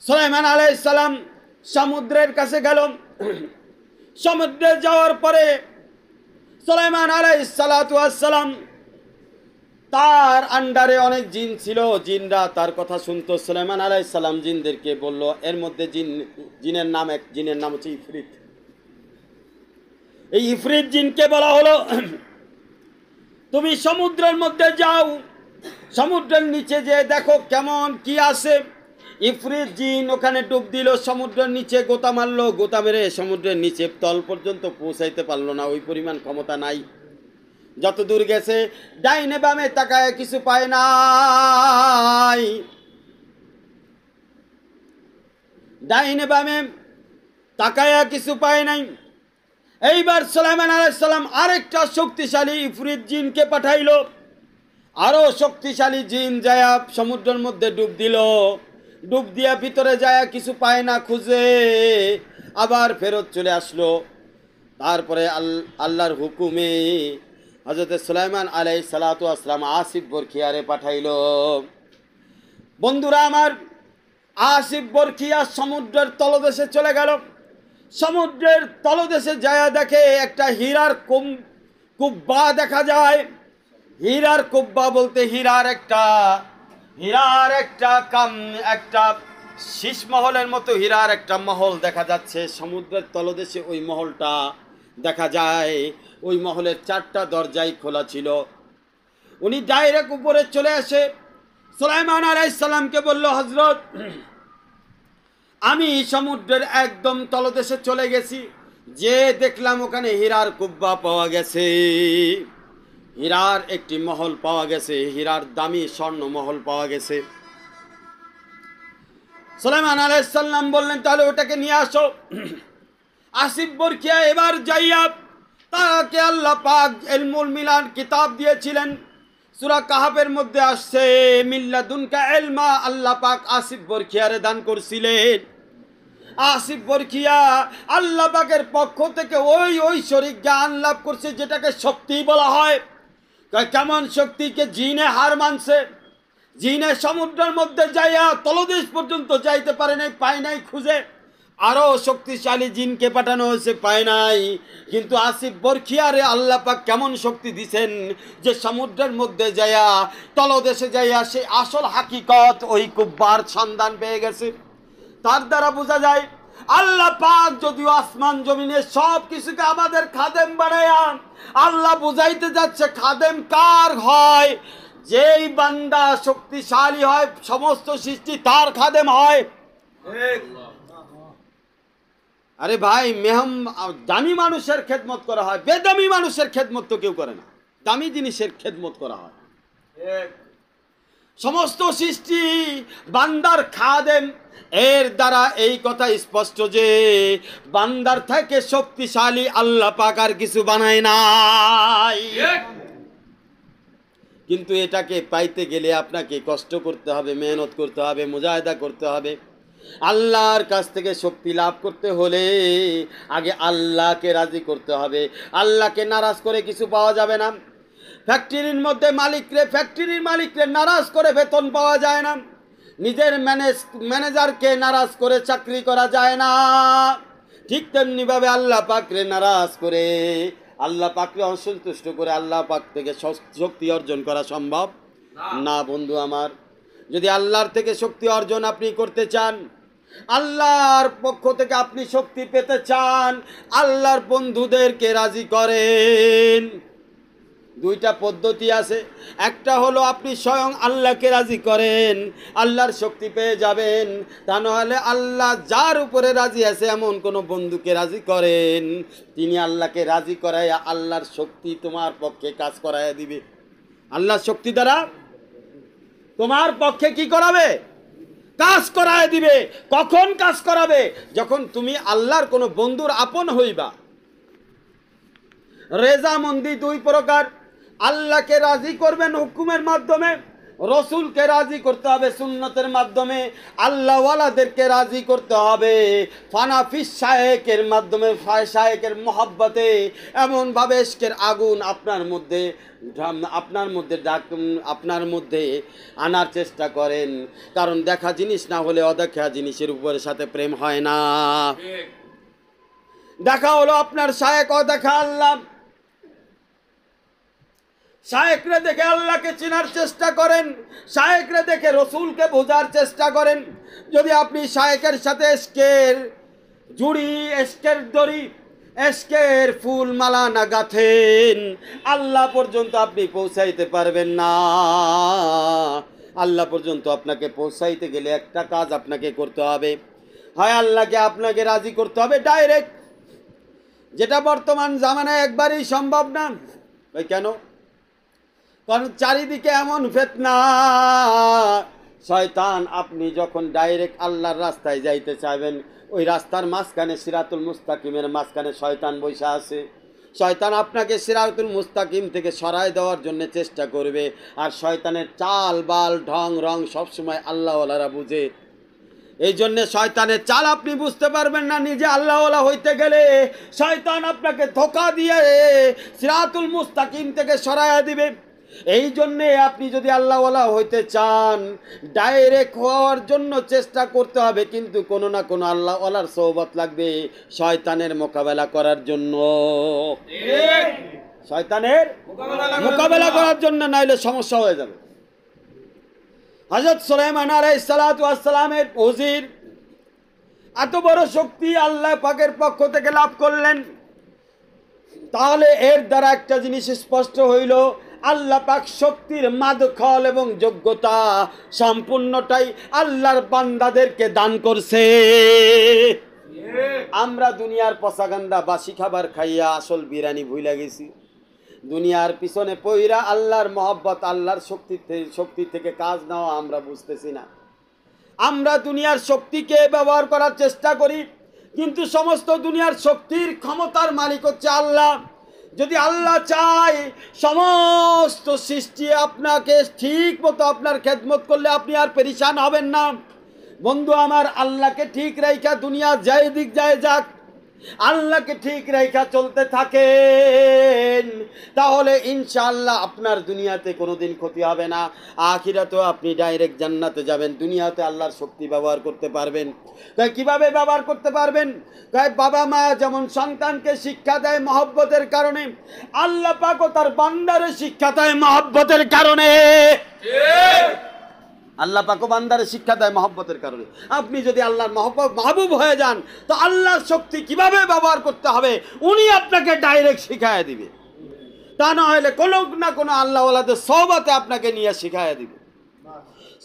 সোলাইমান আলাইসালাম সমুদ্রের কাছে গেল সমুদ্রে যাওয়ার পরে সোলাইমান আলাইসালাম তার আন্ডারে অনেক জিন ছিল জিনরা তার কথা শুনতো সোলাইমান আলাইসাল্লাম জিনদেরকে বলল এর মধ্যে জিন জিনের নাম এক জিনের নাম হচ্ছে ইফরিত এই ইফরিত জিনকে বলা হলো তুমি সমুদ্রের মধ্যে যাও সমুদ্রের নিচে যে দেখো কেমন কি আছে ইফরিত জিন ওখানে ডুব দিল সমুদ্রের নিচে গোতা মারলো গোতা মেরে সমুদ্রের নিচে তল পর্যন্ত পৌঁছাইতে পারলো না ওই পরিমাণ ক্ষমতা নাই যত দূর গেছে ডাইনে বামে তাকায় কিছু পায় নাই ডাইনে বামে তাকায় কিছু পায় নাই এইবার সালামান আলাইসাল্লাম আরেকটা শক্তিশালী ইফরিত জিনকে পাঠাইল আরও শক্তিশালী জিন যায়া সমুদ্রের মধ্যে ডুব দিল ডুব দিয়া ভিতরে যায় কিছু পায় না খুঁজে আবার ফেরত চলে আসলো তারপরে আল্লাহর হুকুমে হজরত সুলাইমান আলাই সালাত আসলাম আসিফ বরখিয়ারে পাঠাইল বন্ধুরা আমার আসিফ বরখিয়া সমুদ্রের তলদেশে চলে গেল সমুদ্রের তলদেশে যায়া দেখে একটা হীরার কুম কুব্বা দেখা যায় হীরার কুব্বা বলতে হীরার একটা হীরার একটা কাম একটা শীষ মহলের মতো হীরার একটা মহল দেখা যাচ্ছে সমুদ্রের তলদেশে ওই মহলটা দেখা যায় ওই মহলের চারটা দরজাই খোলা ছিল উনি ডাইরেক্ট উপরে চলে আসে সোলাইমান আলাইসাল্লামকে বলল হজরত আমি সমুদ্রের একদম তলদেশে চলে গেছি যে দেখলাম ওখানে হীরার কুব্বা পাওয়া গেছে হীরার একটি মহল পাওয়া গেছে হীরার দামি স্বর্ণ মহল পাওয়া গেছে সোলাইমান আলাইসাল্লাম বললেন তাহলে ওটাকে নিয়ে আসো আসিফ বরখিয়া এবার যাইয়া তাকে আল্লাহ পাক এলমুল মিলান কিতাব দিয়েছিলেন সুরা কাহাবের মধ্যে আসছে মিল্লাদুনকা এলমা আল্লাহ পাক আসিফ বরখিয়ারে দান করছিলেন আসিফ বরখিয়া আল্লাহ পাকের পক্ষ থেকে ওই ঐশ্বরিক জ্ঞান লাভ করছে যেটাকে শক্তি বলা হয় কেমন শক্তিকে জিনে হার মানছে জিনে সমুদ্রের মধ্যে যাইয়া তলদেশ পর্যন্ত যাইতে পারে নাই পায় নাই খুঁজে আরও শক্তিশালী জিনকে পাঠানো হয়েছে পায় নাই কিন্তু আসিফ বরখিয়ারে আল্লাহ পাক কেমন শক্তি দিছেন যে সমুদ্রের মধ্যে যাইয়া তলদেশে যাইয়া সেই আসল হাকিকত ওই কুব্বার সন্ধান পেয়ে গেছে তার দ্বারা বোঝা যায় আল্লাহ পাক যদিও আসমান জমিনে সব কিছুকে আমাদের খাদেম বানায়ান আল্লাহ বুঝাইতে যাচ্ছে খাদেম কার হয় যেই বান্দা শক্তিশালী হয় সমস্ত সৃষ্টি তার খাদেম হয় আরে ভাই মেহম দামি মানুষের খেদমত করা হয় বেদামি মানুষের খেদমত তো কেউ করে না দামি জিনিসের খেদমত করা হয় সমস্ত সৃষ্টি বান্দার দেন এর দ্বারা এই কথা স্পষ্ট যে বান্দার থেকে শক্তিশালী আল্লাহ পাকার কিছু বানায় নাই কিন্তু এটাকে পাইতে গেলে আপনাকে কষ্ট করতে হবে মেহনত করতে হবে মুজাহিদা করতে হবে আল্লাহর কাছ থেকে শক্তি লাভ করতে হলে আগে আল্লাহকে রাজি করতে হবে আল্লাহকে নারাজ করে কিছু পাওয়া যাবে না ফ্যাক্টরির মধ্যে মালিকরে ফ্যাক্টরির মালিকরে নারাজ করে বেতন পাওয়া যায় না নিজের ম্যানেজ ম্যানেজারকে নারাজ করে চাকরি করা যায় না ঠিক তেমনিভাবে আল্লাহ পাকরে নারাজ করে আল্লাহ পাকরে অসন্তুষ্ট করে আল্লাহ পাক থেকে শক্তি অর্জন করা সম্ভব না বন্ধু আমার যদি আল্লাহর থেকে শক্তি অর্জন আপনি করতে চান আল্লাহর পক্ষ থেকে আপনি শক্তি পেতে চান আল্লাহর বন্ধুদেরকে রাজি করেন দুইটা পদ্ধতি আছে একটা হলো আপনি স্বয়ং আল্লাহকে রাজি করেন আল্লাহর শক্তি পেয়ে যাবেন তা নাহলে আল্লাহ যার উপরে রাজি আছে এমন কোনো বন্ধুকে রাজি করেন তিনি আল্লাহকে রাজি করাইয়া আল্লাহর শক্তি তোমার পক্ষে কাজ করাইয়া দিবে আল্লাহর শক্তি দ্বারা তোমার পক্ষে কি করাবে কাজ করায় দিবে কখন কাজ করাবে যখন তুমি আল্লাহর কোনো বন্ধুর আপন হইবা রেজা মন্দি দুই প্রকার আল্লাহকে রাজি করবেন হুকুমের মাধ্যমে রসুলকে রাজি করতে হবে সুন্নতের মাধ্যমে আল্লাহওয়ালাদেরকে রাজি করতে হবে ফানাফিস সাহেকের মাধ্যমে সাহেকের মহাব্বতে এমনভাবে এসকের আগুন আপনার মধ্যে আপনার মধ্যে ডাক আপনার মধ্যে আনার চেষ্টা করেন কারণ দেখা জিনিস না হলে অদেখা জিনিসের উপরের সাথে প্রেম হয় না দেখা হলো আপনার সাহেক অদেখা আল্লাহ শায়েকরা দেখে আল্লাহকে চেনার চেষ্টা করেন শায়েকরা দেখে রসুলকে বোঝার চেষ্টা করেন যদি আপনি শায়েকের সাথে এসকের জুড়ি এসকের দড়ি এসকের ফুলমালা না গাথেন আল্লাহ পর্যন্ত আপনি পৌঁছাইতে পারবেন না আল্লাহ পর্যন্ত আপনাকে পৌঁছাইতে গেলে একটা কাজ আপনাকে করতে হবে হয় আল্লাহকে আপনাকে রাজি করতে হবে ডাইরেক্ট যেটা বর্তমান জামানায় একবারই সম্ভব না ভাই কেন কারণ চারিদিকে এমন ফেতনা শয়তান আপনি যখন ডাইরেক্ট আল্লাহর রাস্তায় যাইতে চাইবেন ওই রাস্তার মাঝখানে সিরাতুল মুস্তাকিমের মাঝখানে শয়তান বৈশা আছে শয়তান আপনাকে সিরাতুল মুস্তাকিম থেকে সরায় দেওয়ার জন্য চেষ্টা করবে আর শয়তানের চাল বাল ঢং রং সবসময় আল্লাহওয়ালারা বুঝে এই জন্যে শয়তানের চাল আপনি বুঝতে পারবেন না নিজে আল্লাহওয়ালা হইতে গেলে শয়তান আপনাকে ধোকা দিয়ে সিরাতুল মুস্তাকিম থেকে সরাইয়া দিবে এই জন্যে আপনি যদি আল্লাহওয়ালা হইতে চান ডাইরেক্ট হওয়ার জন্য চেষ্টা করতে হবে কিন্তু কোনো না কোনো আল্লাহওয়ালার সৌবত লাগবে শয়তানের মোকাবেলা করার জন্য শয়তানের মোকাবেলা করার জন্য নাইলে সমস্যা হয়ে যাবে হজরত সোলাইমান আলাই সালাতামের ওজির এত বড় শক্তি আল্লাহ পাকের পক্ষ থেকে লাভ করলেন তাহলে এর দ্বারা একটা জিনিস স্পষ্ট হইল আল্লাহ পাক শক্তির মাদখল এবং যোগ্যতা সম্পূর্ণটাই আল্লাহর বান্দাদেরকে দান করছে আমরা দুনিয়ার পশাগান্দা বাসি খাবার খাইয়া আসল বিরানি ভুইলা গেছি দুনিয়ার পিছনে পইরা আল্লাহর মহব্বত আল্লাহর শক্তি শক্তি থেকে কাজ নেওয়া আমরা বুঝতেছি না আমরা দুনিয়ার শক্তিকে ব্যবহার করার চেষ্টা করি কিন্তু সমস্ত দুনিয়ার শক্তির ক্ষমতার মালিক হচ্ছে আল্লাহ যদি আল্লাহ চাই সমস্ত সৃষ্টি আপনাকে ঠিক মতো আপনার খেদমত করলে আপনি আর পেরিসান হবেন না বন্ধু আমার আল্লাহকে ঠিক রাইখা দুনিয়া যাই দিক যায় যাক আল্লাহকে ঠিক রেখা চলতে থাকেন তাহলে ইনশাআল্লাহ আপনার দুনিয়াতে কোনো দিন ক্ষতি হবে না আখিরাতেও আপনি ডাইরেক্ট জান্নাতে যাবেন দুনিয়াতে আল্লাহর শক্তি ব্যবহার করতে পারবেন তাই কিভাবে ব্যবহার করতে পারবেন তাই বাবা মা যেমন সন্তানকে শিক্ষা দেয় মহব্বতের কারণে আল্লাহ পাকও তার বান্দারে শিক্ষা দেয় মহব্বতের কারণে ঠিক আল্লাহ পাকো বান্দারে শিক্ষা দেয় মহব্বতের কারণে আপনি যদি আল্লাহর মহব্বত মাহবুব হয়ে যান তো আল্লাহর শক্তি কিভাবে ব্যবহার করতে হবে উনি আপনাকে ডাইরেক্ট শিখায় দিবে তা না হলে কোনো না কোনো আল্লাহওয়ালাদের সহবাতে আপনাকে নিয়ে শিখাইয়া দিবে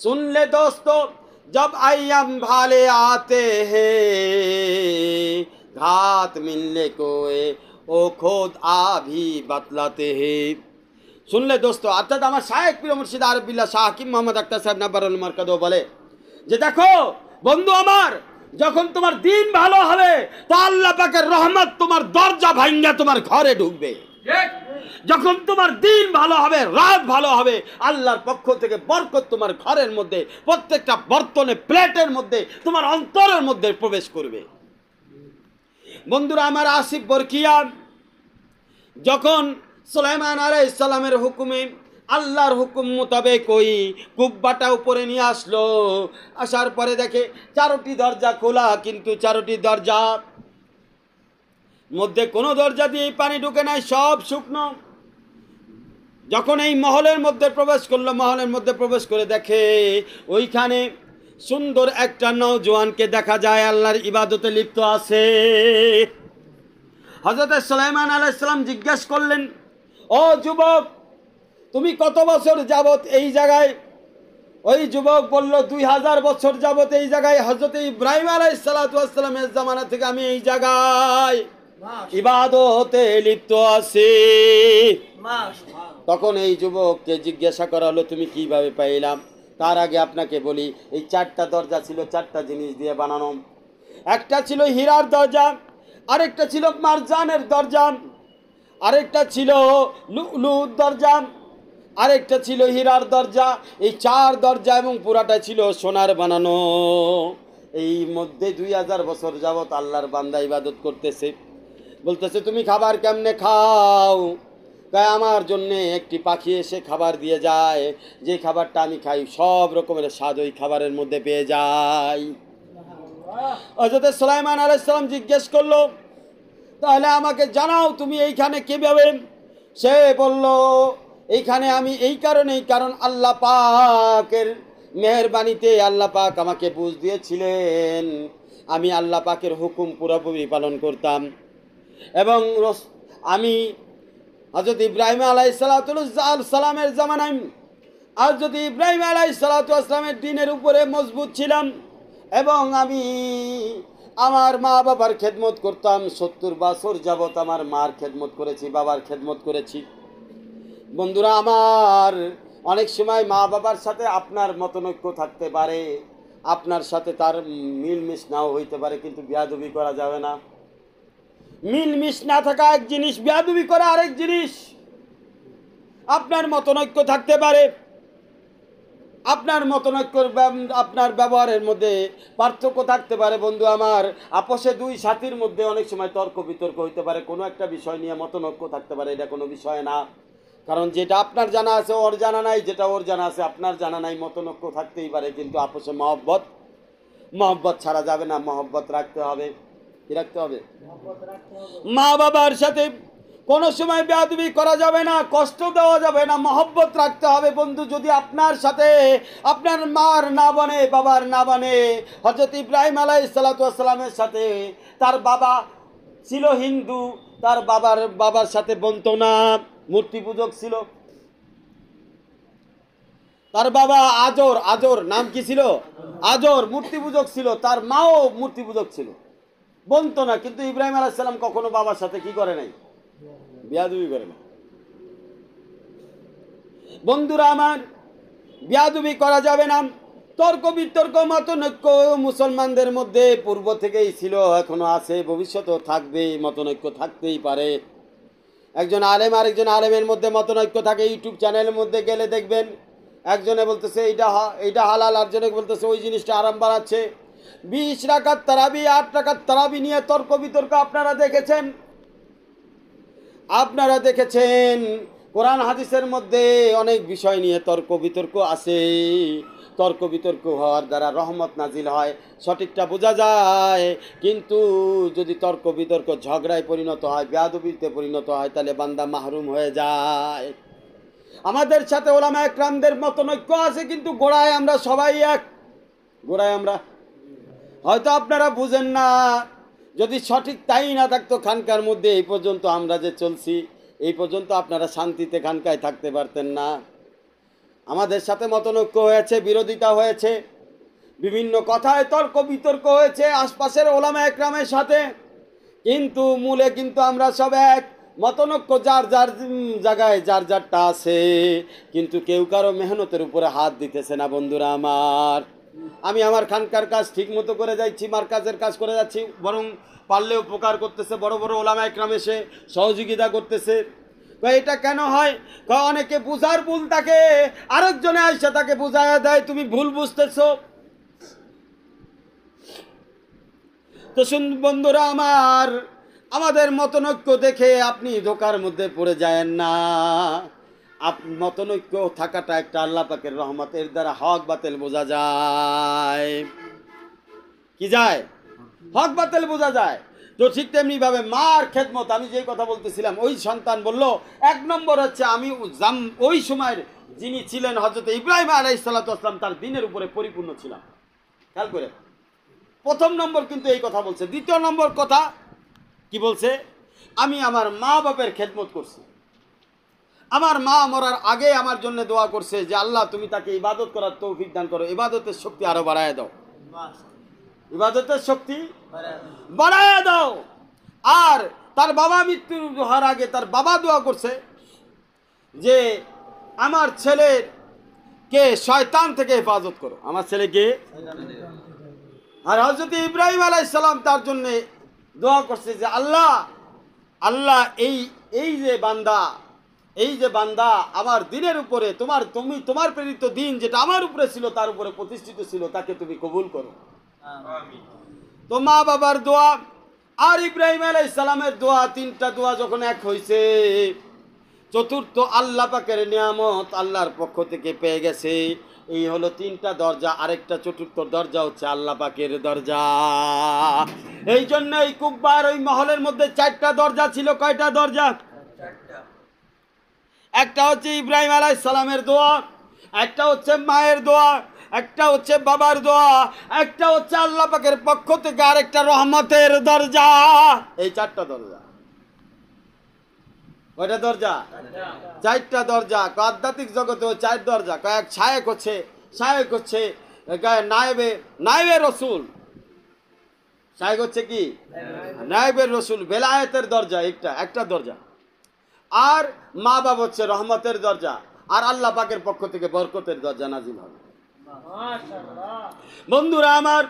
শুনলে দোস্ত জব আইয়াম ভালে আতে হে ঘাত মিললে কোয়ে ও খোদ আভি বাতলাতে হে শুনলে দোস্ত অর্থাৎ আমার শাহেক প্রিয় মুর্শিদ আরবিল্লা শাহ হাকিম মোহাম্মদ আক্তার সাহেব নাব্বারুল মার্কাদও বলে যে দেখো বন্ধু আমার যখন তোমার দিন ভালো হবে তো আল্লাহ পাকের রহমত তোমার দরজা ভাঙ্গা তোমার ঘরে ঢুকবে যখন তোমার দিন ভালো হবে রাত ভালো হবে আল্লাহর পক্ষ থেকে বরকত তোমার ঘরের মধ্যে প্রত্যেকটা বর্তনে প্লেটের মধ্যে তোমার অন্তরের মধ্যে প্রবেশ করবে বন্ধুরা আমার আসিফ বরকিয়ান যখন সোলাইমান আলাই হুকুমে আল্লাহর হুকুম মোতাবেক ওই কুব্বাটা উপরে নিয়ে আসলো আসার পরে দেখে চারোটি দরজা খোলা কিন্তু চারোটি দরজা মধ্যে কোনো দরজা দিয়ে পানি ঢুকে নাই সব শুকনো যখন এই মহলের মধ্যে প্রবেশ করলো মহলের মধ্যে প্রবেশ করে দেখে ওইখানে সুন্দর একটা নৌজোয়ানকে দেখা যায় আল্লাহর ইবাদতে লিপ্ত আছে হজরত সালাইমান আলাইসালাম জিজ্ঞেস করলেন ও যুবক তুমি কত বছর যাবত এই জায়গায় ওই যুবক বলল দুই হাজার বছর যাবত এই জায়গায় হজরত ইব্রাহিম আলাই সালাতামের জামানা থেকে আমি এই জায়গায় ইবাদতে লিপ্ত আছি তখন এই যুবককে জিজ্ঞাসা করা হলো তুমি কিভাবে পাইলাম তার আগে আপনাকে বলি এই চারটা দরজা ছিল চারটা জিনিস দিয়ে বানানো একটা ছিল হীরার দরজা আরেকটা ছিল মারজানের দরজা আরেকটা ছিল লুলুর দরজা আরেকটা ছিল হীরার দরজা এই চার দরজা এবং পুরাটা ছিল সোনার বানানো এই মধ্যে দুই হাজার বছর যাবৎ আল্লাহর বান্দা ইবাদত করতেছে বলতেছে তুমি খাবার কেমনে খাও তাই আমার জন্যে একটি পাখি এসে খাবার দিয়ে যায় যে খাবারটা আমি খাই সব রকমের স্বাদ ওই খাবারের মধ্যে পেয়ে যাই অযোধ্যা সালাইমান আলাইসালাম জিজ্ঞেস করলো তাহলে আমাকে জানাও তুমি এইখানে কীভাবে সে বলল এইখানে আমি এই কারণেই কারণ আল্লাহ পাকের মেহরবানিতে আল্লাহ পাক আমাকে বুঝ দিয়েছিলেন আমি আল্লাহ পাকের হুকুম পুরোপুরি পালন করতাম এবং আমি হজরত ইব্রাহিম আলাই সালাতুল সালামের জামানাই আর যদি ইব্রাহিম আলাই সালাতু আসলামের দিনের উপরে মজবুত ছিলাম এবং আমি আমার মা বাবার খেদমত করতাম সত্তর বছর যাবৎ আমার মার খেদমত করেছি বাবার খেদমত করেছি বন্ধুরা আমার অনেক সময় মা বাবার সাথে আপনার মতনৈক্য থাকতে পারে আপনার সাথে তার মিলমিশ নাও হইতে পারে কিন্তু বিয়াদবি করা যাবে না মিলমিশ না থাকা এক জিনিস বিয়াদবি করা আরেক জিনিস আপনার মতনৈক্য থাকতে পারে আপনার মতনৈক্য আপনার ব্যবহারের মধ্যে পার্থক্য থাকতে পারে বন্ধু আমার আপোষে দুই সাথীর মধ্যে অনেক সময় তর্ক বিতর্ক হইতে পারে কোনো একটা বিষয় নিয়ে মতনৈক্য থাকতে পারে এটা কোনো বিষয় না কারণ যেটা আপনার জানা আছে ওর জানা নাই যেটা ওর জানা আছে আপনার জানা নাই মতনৈক্য থাকতেই পারে কিন্তু আপোষে মহব্বত মহব্বত ছাড়া যাবে না মহব্বত রাখতে হবে কি রাখতে হবে মা বাবার সাথে কোনো সময় বেয়াদবি করা যাবে না কষ্ট দেওয়া যাবে না মহব্বত রাখতে হবে বন্ধু যদি আপনার সাথে আপনার মার না বনে বাবার না বনে হজরত ইব্রাহিম আলাই সালাতামের সাথে তার বাবা ছিল হিন্দু তার বাবার বাবার সাথে বনত না মূর্তি পূজক ছিল তার বাবা আজর আজর নাম কি ছিল আজর মূর্তি পূজক ছিল তার মাও মূর্তি পূজক ছিল বনত না কিন্তু ইব্রাহিম আলাইসাল্লাম কখনো বাবার সাথে কি করে নাই বিয়াদুবি করে না বন্ধুরা আমার বিয়াদুবি করা যাবে না তর্ক বিতর্ক মতনৈক্য মুসলমানদের মধ্যে পূর্ব থেকেই ছিল এখনও আছে ভবিষ্যতেও থাকবে মতনৈক্য থাকতেই পারে একজন আলেম আর একজন আলেমের মধ্যে মতনৈক্য থাকে ইউটিউব চ্যানেলের মধ্যে গেলে দেখবেন একজনে বলতেছে এইটা এইটা হালাল আরজনে বলতেছে ওই জিনিসটা আরাম বাড়াচ্ছে বিশ টাকার তারাবি আট টাকার তারাবি নিয়ে তর্ক বিতর্ক আপনারা দেখেছেন আপনারা দেখেছেন কোরআন হাদিসের মধ্যে অনেক বিষয় নিয়ে তর্ক বিতর্ক আছে তর্ক বিতর্ক হওয়ার দ্বারা রহমত নাজিল হয় সঠিকটা বোঝা যায় কিন্তু যদি তর্ক বিতর্ক ঝগড়ায় পরিণত হয় বেয়াদবিতে পরিণত হয় তাহলে বান্দা মাহরুম হয়ে যায় আমাদের সাথে ওলামা একরামদের মতনৈক্য আছে কিন্তু গোড়ায় আমরা সবাই এক গোড়ায় আমরা হয়তো আপনারা বুঝেন না যদি সঠিক তাই না থাকতো খানকার মধ্যে এই পর্যন্ত আমরা যে চলছি এই পর্যন্ত আপনারা শান্তিতে খানকায় থাকতে পারতেন না আমাদের সাথে মতনৈক্য হয়েছে বিরোধিতা হয়েছে বিভিন্ন কথায় তর্ক বিতর্ক হয়েছে আশপাশের ওলামা একরামের সাথে কিন্তু মূলে কিন্তু আমরা সব এক মতনক্য যার যার জায়গায় যার যারটা আছে কিন্তু কেউ কারো মেহনতের উপরে হাত দিতেছে না বন্ধুরা আমার আমি আমার খানকার কাজ ঠিকমতো করে যাচ্ছি মার্কাজের কাজ করে যাচ্ছি বরং পারলেও উপকার করতেছে বড় বড় ওলামা একরাম এসে সহযোগিতা করতেছে এটা কেন হয় অনেকে বুঝার ভুল তাকে আরেকজনে আসছে তাকে বুঝাইয়া দেয় তুমি ভুল বুঝতেছ তো শুন বন্ধুরা আমার আমাদের মতনৈক্য দেখে আপনি ধোকার মধ্যে পড়ে যায় না আপ মতনৈক্য থাকাটা একটা আল্লাহ পাকের রহমত এর দ্বারা হক বাতেল বোঝা যায় কি যায় হক বাতেল বোঝা যায় তো ঠিক তেমনিভাবে মার খেদমত আমি যে কথা বলতেছিলাম ওই সন্তান বলল এক নম্বর হচ্ছে আমি জাম ওই সময়ের যিনি ছিলেন হজরত ইব্রাহিম আলাই আসলাম তার দিনের উপরে পরিপূর্ণ ছিলাম খেয়াল করে প্রথম নম্বর কিন্তু এই কথা বলছে দ্বিতীয় নম্বর কথা কি বলছে আমি আমার মা বাপের খেদমত করছি আমার মা মরার আগে আমার জন্য দোয়া করছে যে আল্লাহ তুমি তাকে ইবাদত করার তৌফিক দান করো ইবাদতের শক্তি আরো বাড়ায় দাও ইবাদতের শক্তি বাড়ায় দাও আর তার বাবা মৃত্যু হওয়ার আগে তার বাবা দোয়া করছে যে আমার ছেলের কে শয়তান থেকে হেফাজত করো আমার ছেলেকে আর হজরত ইব্রাহিম আলাইসালাম তার জন্যে দোয়া করছে যে আল্লাহ আল্লাহ এই এই যে বান্দা এই যে বান্দা আমার দিনের উপরে তোমার তুমি তোমার প্রেরিত দিন যেটা আমার উপরে ছিল তার উপরে প্রতিষ্ঠিত ছিল তাকে তুমি কবুল করো তো মা বাবার দোয়া আর ইব্রাহিম আলাই সালামের দোয়া তিনটা দোয়া যখন এক হয়েছে চতুর্থ আল্লাহ পাকের নিয়ামত আল্লাহর পক্ষ থেকে পেয়ে গেছে এই হলো তিনটা দরজা আরেকটা চতুর্থ দরজা হচ্ছে আল্লাহ পাকের দরজা এই জন্য এই কুব্বার ওই মহলের মধ্যে চারটা দরজা ছিল কয়টা দরজা চারটা একটা হচ্ছে ইব্রাহিম আলাই সালামের দোয়া একটা হচ্ছে মায়ের দোয়া একটা হচ্ছে বাবার দোয়া একটা হচ্ছে আল্লাহ পাকের পক্ষ থেকে আর একটা রহমতের দরজা এই চারটা দরজা কয়টা দরজা চারটা দরজা আধ্যাত্মিক জগতেও চার দরজা কয়েক ছায়েক হচ্ছে সাহেক হচ্ছে নাইবে নাইবে রসুল সাহেক হচ্ছে কি নাইবের রসুল বেলায়েতের দরজা একটা একটা দরজা আর মা বাপ হচ্ছে রহমতের দরজা আর আল্লাহ পাকের পক্ষ থেকে বরকতের দরজা নাজিল হবে বন্ধুরা আমার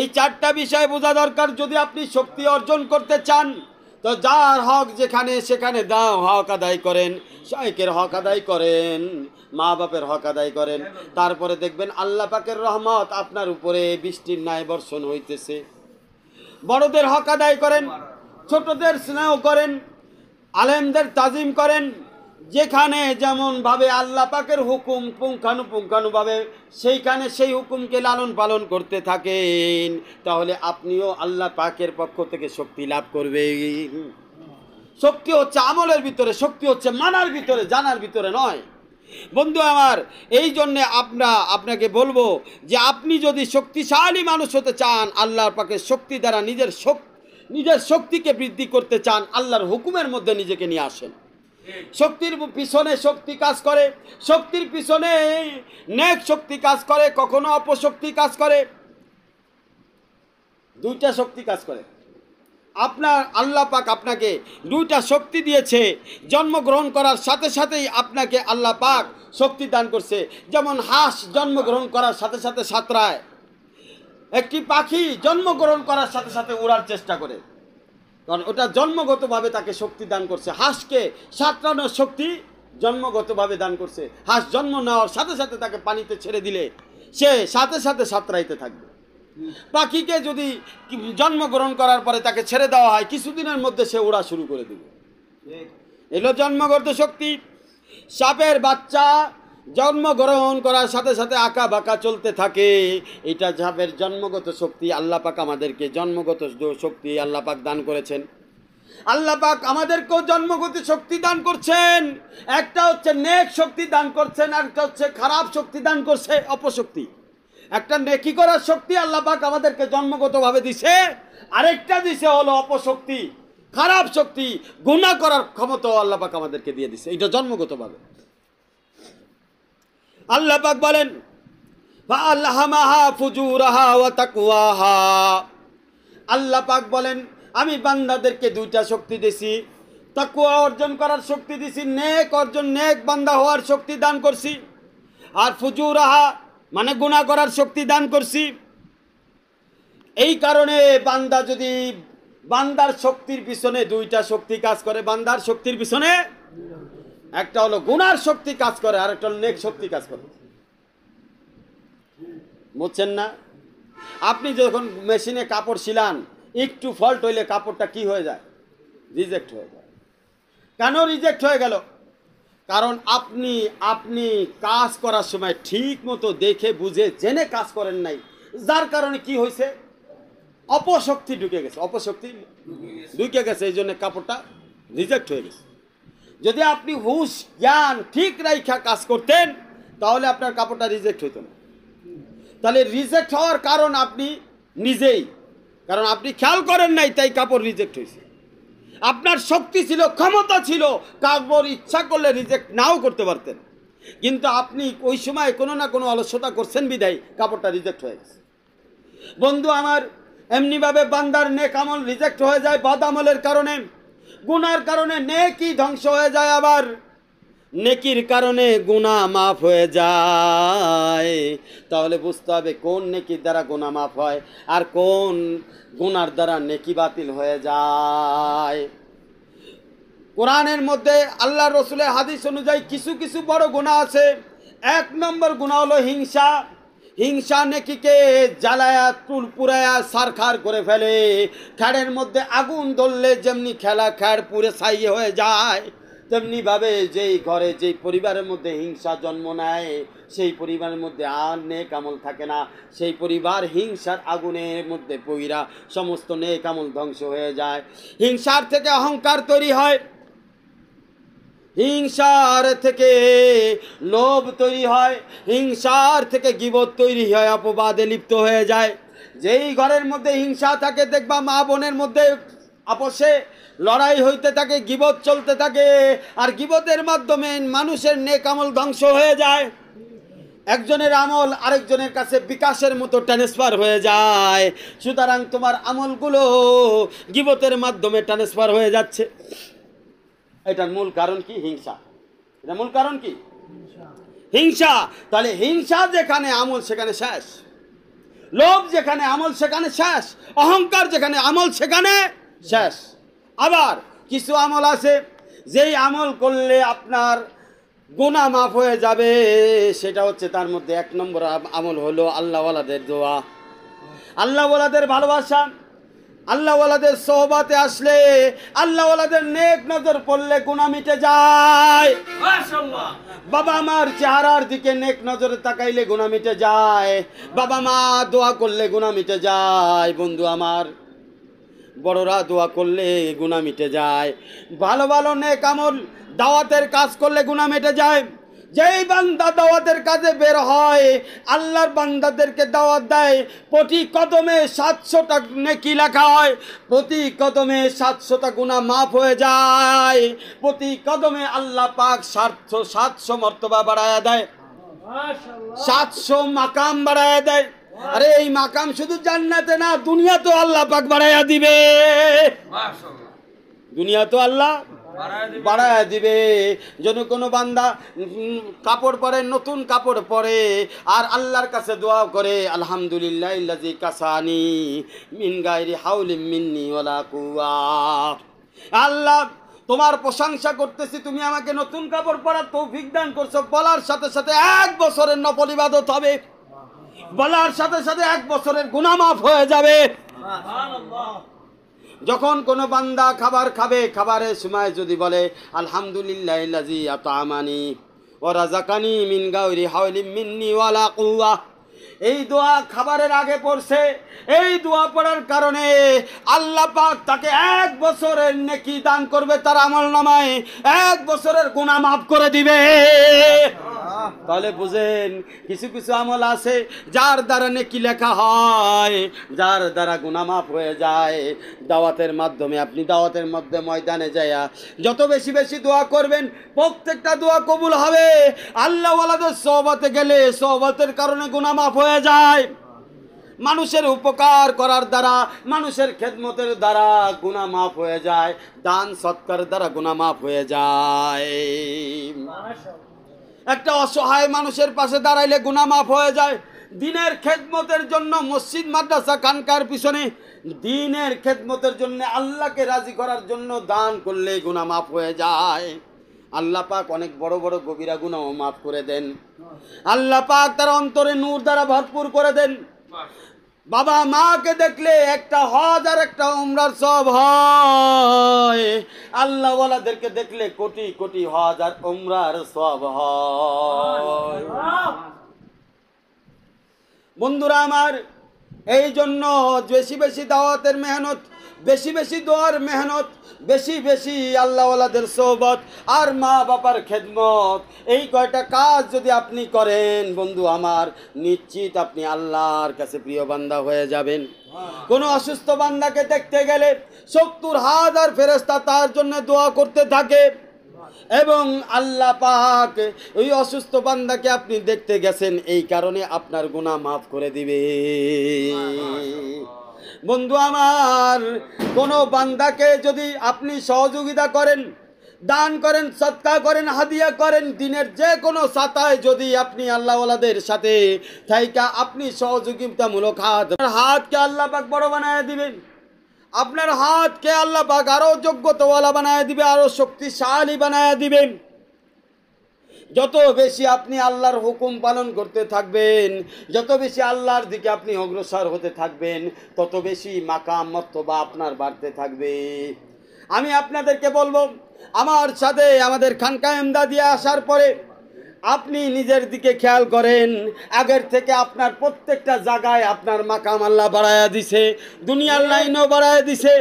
এই চারটা বিষয় বোঝা দরকার যদি আপনি শক্তি অর্জন করতে চান তো যার হক যেখানে সেখানে দাও হক আদায় করেন শাইকের হক আদায় করেন মা বাপের হক আদায় করেন তারপরে দেখবেন আল্লাহ পাকের রহমত আপনার উপরে বৃষ্টির ন্যায় বর্ষণ হইতেছে বড়দের হক আদায় করেন ছোটদের স্নেহ করেন আলেমদের তাজিম করেন যেখানে যেমনভাবে আল্লাহ পাকের হুকুম পুঙ্খানু ভাবে সেইখানে সেই হুকুমকে লালন পালন করতে থাকেন তাহলে আপনিও আল্লাহ পাকের পক্ষ থেকে শক্তি লাভ করবেন শক্তি হচ্ছে আমলের ভিতরে শক্তি হচ্ছে মানার ভিতরে জানার ভিতরে নয় বন্ধু আমার এই জন্যে আপনা আপনাকে বলবো যে আপনি যদি শক্তিশালী মানুষ হতে চান আল্লাহর পাকে শক্তি দ্বারা নিজের শক্তি নিজের শক্তিকে বৃদ্ধি করতে চান আল্লাহর হুকুমের মধ্যে নিজেকে নিয়ে আসেন শক্তির পিছনে শক্তি কাজ করে শক্তির পিছনে নেক শক্তি কাজ করে কখনো অপশক্তি কাজ করে দুইটা শক্তি কাজ করে আপনার আল্লাহ পাক আপনাকে দুইটা শক্তি দিয়েছে জন্মগ্রহণ করার সাথে সাথেই আপনাকে আল্লাহ পাক শক্তি দান করছে যেমন হাঁস জন্মগ্রহণ করার সাথে সাথে সাঁতরায় একটি পাখি জন্মগ্রহণ করার সাথে সাথে উড়ার চেষ্টা করে কারণ ওটা জন্মগতভাবে তাকে শক্তি দান করছে হাঁসকে সাঁতরানোর শক্তি জন্মগতভাবে দান করছে হাঁস জন্ম নেওয়ার সাথে সাথে তাকে পানিতে ছেড়ে দিলে সে সাথে সাথে সাঁতরাইতে থাকবে পাখিকে যদি জন্মগ্রহণ করার পরে তাকে ছেড়ে দেওয়া হয় কিছুদিনের মধ্যে সে ওড়া শুরু করে দেবে এলো জন্মগত শক্তি সাপের বাচ্চা জন্মগ্রহণ করার সাথে সাথে আঁকা বাঁকা চলতে থাকে এটা ঝাপের জন্মগত শক্তি আল্লাহ পাক আমাদেরকে জন্মগত শক্তি আল্লাহ পাক দান করেছেন আল্লাহ পাক আমাদেরকেও জন্মগত শক্তি দান করছেন একটা হচ্ছে নেক শক্তি দান করছেন একটা হচ্ছে খারাপ শক্তি দান করছে অপশক্তি একটা নেকি করার শক্তি আল্লাহ পাক আমাদেরকে জন্মগতভাবে দিছে আরেকটা দিছে হলো অপশক্তি খারাপ শক্তি গুণা করার ক্ষমতাও আল্লাহ পাক আমাদেরকে দিয়ে দিছে এটা জন্মগতভাবে আল্লাহ পাক বলেন আল্লাহ পাক বলেন আমি বান্দাদেরকে দুইটা শক্তি দিছি তাকুয়া অর্জন করার শক্তি দিছি নেক অর্জন নেক বান্দা হওয়ার শক্তি দান করছি আর ফুজুরাহা মানে গুণা করার শক্তি দান করছি এই কারণে বান্দা যদি বান্দার শক্তির পিছনে দুইটা শক্তি কাজ করে বান্দার শক্তির পিছনে একটা হলো গুনার শক্তি কাজ করে আর একটা হলো নেক শক্তি কাজ করে বুঝছেন না আপনি যখন মেশিনে কাপড় ছিলান একটু ফল্ট হইলে কাপড়টা কি হয়ে যায় রিজেক্ট হয়ে যায় কেন রিজেক্ট হয়ে গেল কারণ আপনি আপনি কাজ করার সময় ঠিক মতো দেখে বুঝে জেনে কাজ করেন নাই যার কারণে কি হয়েছে অপশক্তি ঢুকে গেছে অপশক্তি ঢুকে গেছে এই জন্য কাপড়টা রিজেক্ট হয়ে গেছে যদি আপনি হুশ জ্ঞান ঠিক রাইখা কাজ করতেন তাহলে আপনার কাপড়টা রিজেক্ট হইত না তাহলে রিজেক্ট হওয়ার কারণ আপনি নিজেই কারণ আপনি খেয়াল করেন নাই তাই কাপড় রিজেক্ট হয়েছে আপনার শক্তি ছিল ক্ষমতা ছিল কাপড় ইচ্ছা করলে রিজেক্ট নাও করতে পারতেন কিন্তু আপনি ওই সময় কোনো না কোনো অলস্যতা করছেন বিদায় কাপড়টা রিজেক্ট হয়ে গেছে বন্ধু আমার এমনিভাবে বান্দার নেক আমল রিজেক্ট হয়ে যায় বাদামলের আমলের কারণে গুনার কারণে নেকি ধ্বংস হয়ে যায় আবার নেকির কারণে গুণা মাফ হয়ে যায় তাহলে বুঝতে হবে কোন নেকির দ্বারা গুণা মাফ হয় আর কোন গুনার দ্বারা নেকি বাতিল হয়ে যায় কোরআনের মধ্যে আল্লাহ রসুলের হাদিস অনুযায়ী কিছু কিছু বড় গুণা আছে এক নম্বর গুণা হলো হিংসা হিংসা নেকিকে জ্বালায়া চুল পুরায়া সারখার করে ফেলে খ্যাড়ের মধ্যে আগুন ধরলে যেমনি খেলা খ্যাড় পুরে ছাই হয়ে যায় তেমনিভাবে যেই ঘরে যেই পরিবারের মধ্যে হিংসা জন্ম নেয় সেই পরিবারের মধ্যে আর নেক আমল থাকে না সেই পরিবার হিংসার আগুনের মধ্যে পইরা সমস্ত নেক আমল ধ্বংস হয়ে যায় হিংসার থেকে অহংকার তৈরি হয় হিংসার থেকে লোভ তৈরি হয় হিংসার থেকে গিবত তৈরি হয় অপবাদে লিপ্ত হয়ে যায় যেই ঘরের মধ্যে হিংসা থাকে দেখবা মা বোনের মধ্যে আপসে লড়াই হইতে থাকে গিবত চলতে থাকে আর গিবতের মাধ্যমে মানুষের নেক আমল ধ্বংস হয়ে যায় একজনের আমল আরেকজনের কাছে বিকাশের মতো ট্রান্সফার হয়ে যায় সুতরাং তোমার আমলগুলো গিবতের মাধ্যমে ট্রান্সফার হয়ে যাচ্ছে এটার মূল কারণ কি হিংসা এটা মূল কারণ কি হিংসা তাহলে হিংসা যেখানে আমল সেখানে শেষ লোভ যেখানে আমল সেখানে শেষ অহংকার যেখানে আমল সেখানে শেষ আবার কিছু আমল আছে যেই আমল করলে আপনার গোনা মাফ হয়ে যাবে সেটা হচ্ছে তার মধ্যে এক নম্বর আমল হলো আল্লাহওয়ালাদের দোয়া আল্লাহওয়ালাদের ভালোবাসা আল্লাহওয়ালাদের সহবাতে আসলে আল্লাহওয়ালাদের নেক নজর পড়লে গুণা মিটে যায় বাবা মার চেহারার দিকে নেক নজরে তাকাইলে গুণা মিটে যায় বাবা মা দোয়া করলে গুণা মিটে যায় বন্ধু আমার বড়রা দোয়া করলে গুণা মিটে যায় ভালো ভালো নেক আমল দাওয়াতের কাজ করলে গুণা মিটে যায় যেই বান্দা দাওয়াতের কাজে বের হয় আল্লাহর বান্দাদেরকে দাওয়াত দেয় প্রতি কদমে সাতশোটা নেকি লেখা হয় প্রতি কদমে সাতশোটা গুণা মাফ হয়ে যায় প্রতি কদমে আল্লাহ পাক সাতশো সাতশো মর্তবা বাড়ায় দেয় সাতশো মাকাম বাড়ায় দেয় আরে এই মাকাম শুধু জান্নাতে না দুনিয়া তো আল্লাহ পাক বাড়াইয়া দিবে দুনিয়া তো আল্লাহ বাড়ায় দিবে যেন কোনো বান্দা কাপড় পরে নতুন কাপড় পরে আর আল্লাহর কাছে দোয়া করে আলহামদুলিল্লাহ ইল্লাজি কাসানি মিন গাইরি হাউলি মিন্নি ওলা কুয়া আল্লাহ তোমার প্রশংসা করতেছি তুমি আমাকে নতুন কাপড় পরার তৌফিক দান করছো বলার সাথে সাথে এক বছরের নফল হবে বলার সাথে সাথে এক বছরের গুনামাফ হয়ে যাবে যখন কোনো বান্দা খাবার খাবে খাবারের সময় যদি বলে আলহামদুলিল্লাহ ও রাজাকানি মিন গাউরি হাউলি মিন্নি ওয়ালা কুয়া এই দোয়া খাবারের আগে পড়ছে এই দোয়া পড়ার কারণে আল্লাহ পাক তাকে এক বছরের নেকি দান করবে তার আমল নামায় এক বছরের গুণা মাফ করে দিবে তাহলে বুঝেন কিছু কিছু আমল আছে যার দ্বারা নেকি লেখা হয় যার দ্বারা মাফ হয়ে যায় দাওয়াতের মাধ্যমে আপনি দাওয়াতের মধ্যে ময়দানে যাইয়া যত বেশি বেশি দোয়া করবেন প্রত্যেকটা দোয়া কবুল হবে আল্লাহওয়ালাদের সহবাতে গেলে সহবাতের কারণে মাফ হয়ে হয়ে যায় মানুষের উপকার করার দ্বারা মানুষের খেদমতের দ্বারা গুণা মাফ হয়ে যায় দান সৎকার দ্বারা গুণা মাফ হয়ে যায় একটা অসহায় মানুষের পাশে দাঁড়াইলে গুণা মাফ হয়ে যায় দিনের খেদমতের জন্য মসজিদ মাদ্রাসা কানকার পিছনে দিনের খেদমতের জন্য আল্লাহকে রাজি করার জন্য দান করলে গুণা মাফ হয়ে যায় আল্লাহ পাক অনেক বড় বড় গভীরা গুণাও মাফ করে দেন আল্লাহ পাক তার অন্তরে নূর দ্বারা ভরপুর করে দেন বাবা মাকে দেখলে একটা হজ আর একটা উমরার সব হয় ওয়ালাদেরকে দেখলে কোটি কোটি হজ আর উমরার সব হয় বন্ধুরা আমার এই জন্য বেশি বেশি দাওয়াতের মেহনত বেশি বেশি দোয়ার মেহনত বেশি বেশি আল্লাহওয়ালাদের সৌবত আর মা বাবার খেদমত এই কয়টা কাজ যদি আপনি করেন বন্ধু আমার নিশ্চিত আপনি আল্লাহর কাছে প্রিয় বান্দা হয়ে যাবেন কোনো অসুস্থ বান্দাকে দেখতে গেলে সত্তর হাত আর ফেরস্তা তার জন্য দোয়া করতে থাকে এবং আল্লাহ পাক ওই অসুস্থ বান্দাকে আপনি দেখতে গেছেন এই কারণে আপনার গুণা মাফ করে দিবে বন্ধু আমার কোনো বান্দাকে যদি আপনি সহযোগিতা করেন দান করেন সৎকা করেন হাদিয়া করেন দিনের যে কোনো সাতায় যদি আপনি আল্লাহওয়ালাদের সাথে থাইকা আপনি সহযোগিতামূলক হাত হাতকে আল্লাহ পাক বড় বানায় দিবেন আপনার হাতকে আল্লাহ পাক আরও যোগ্যতাওয়ালা বানায় দিবে আরও শক্তিশালী বানায় দিবেন যত বেশি আপনি আল্লাহর হুকুম পালন করতে থাকবেন যত বেশি আল্লাহর দিকে আপনি অগ্রসর হতে থাকবেন তত বেশি মাকাম মর্তবা আপনার বাড়তে থাকবে আমি আপনাদেরকে বলবো আমার সাথে আমাদের খানকা এমদাদিয়া আসার পরে আপনি নিজের দিকে খেয়াল করেন আগের থেকে আপনার প্রত্যেকটা জায়গায় আপনার মাকাম আল্লাহ বাড়াইয়া দিছে দুনিয়ার লাইনেও বাড়াইয়া দিছে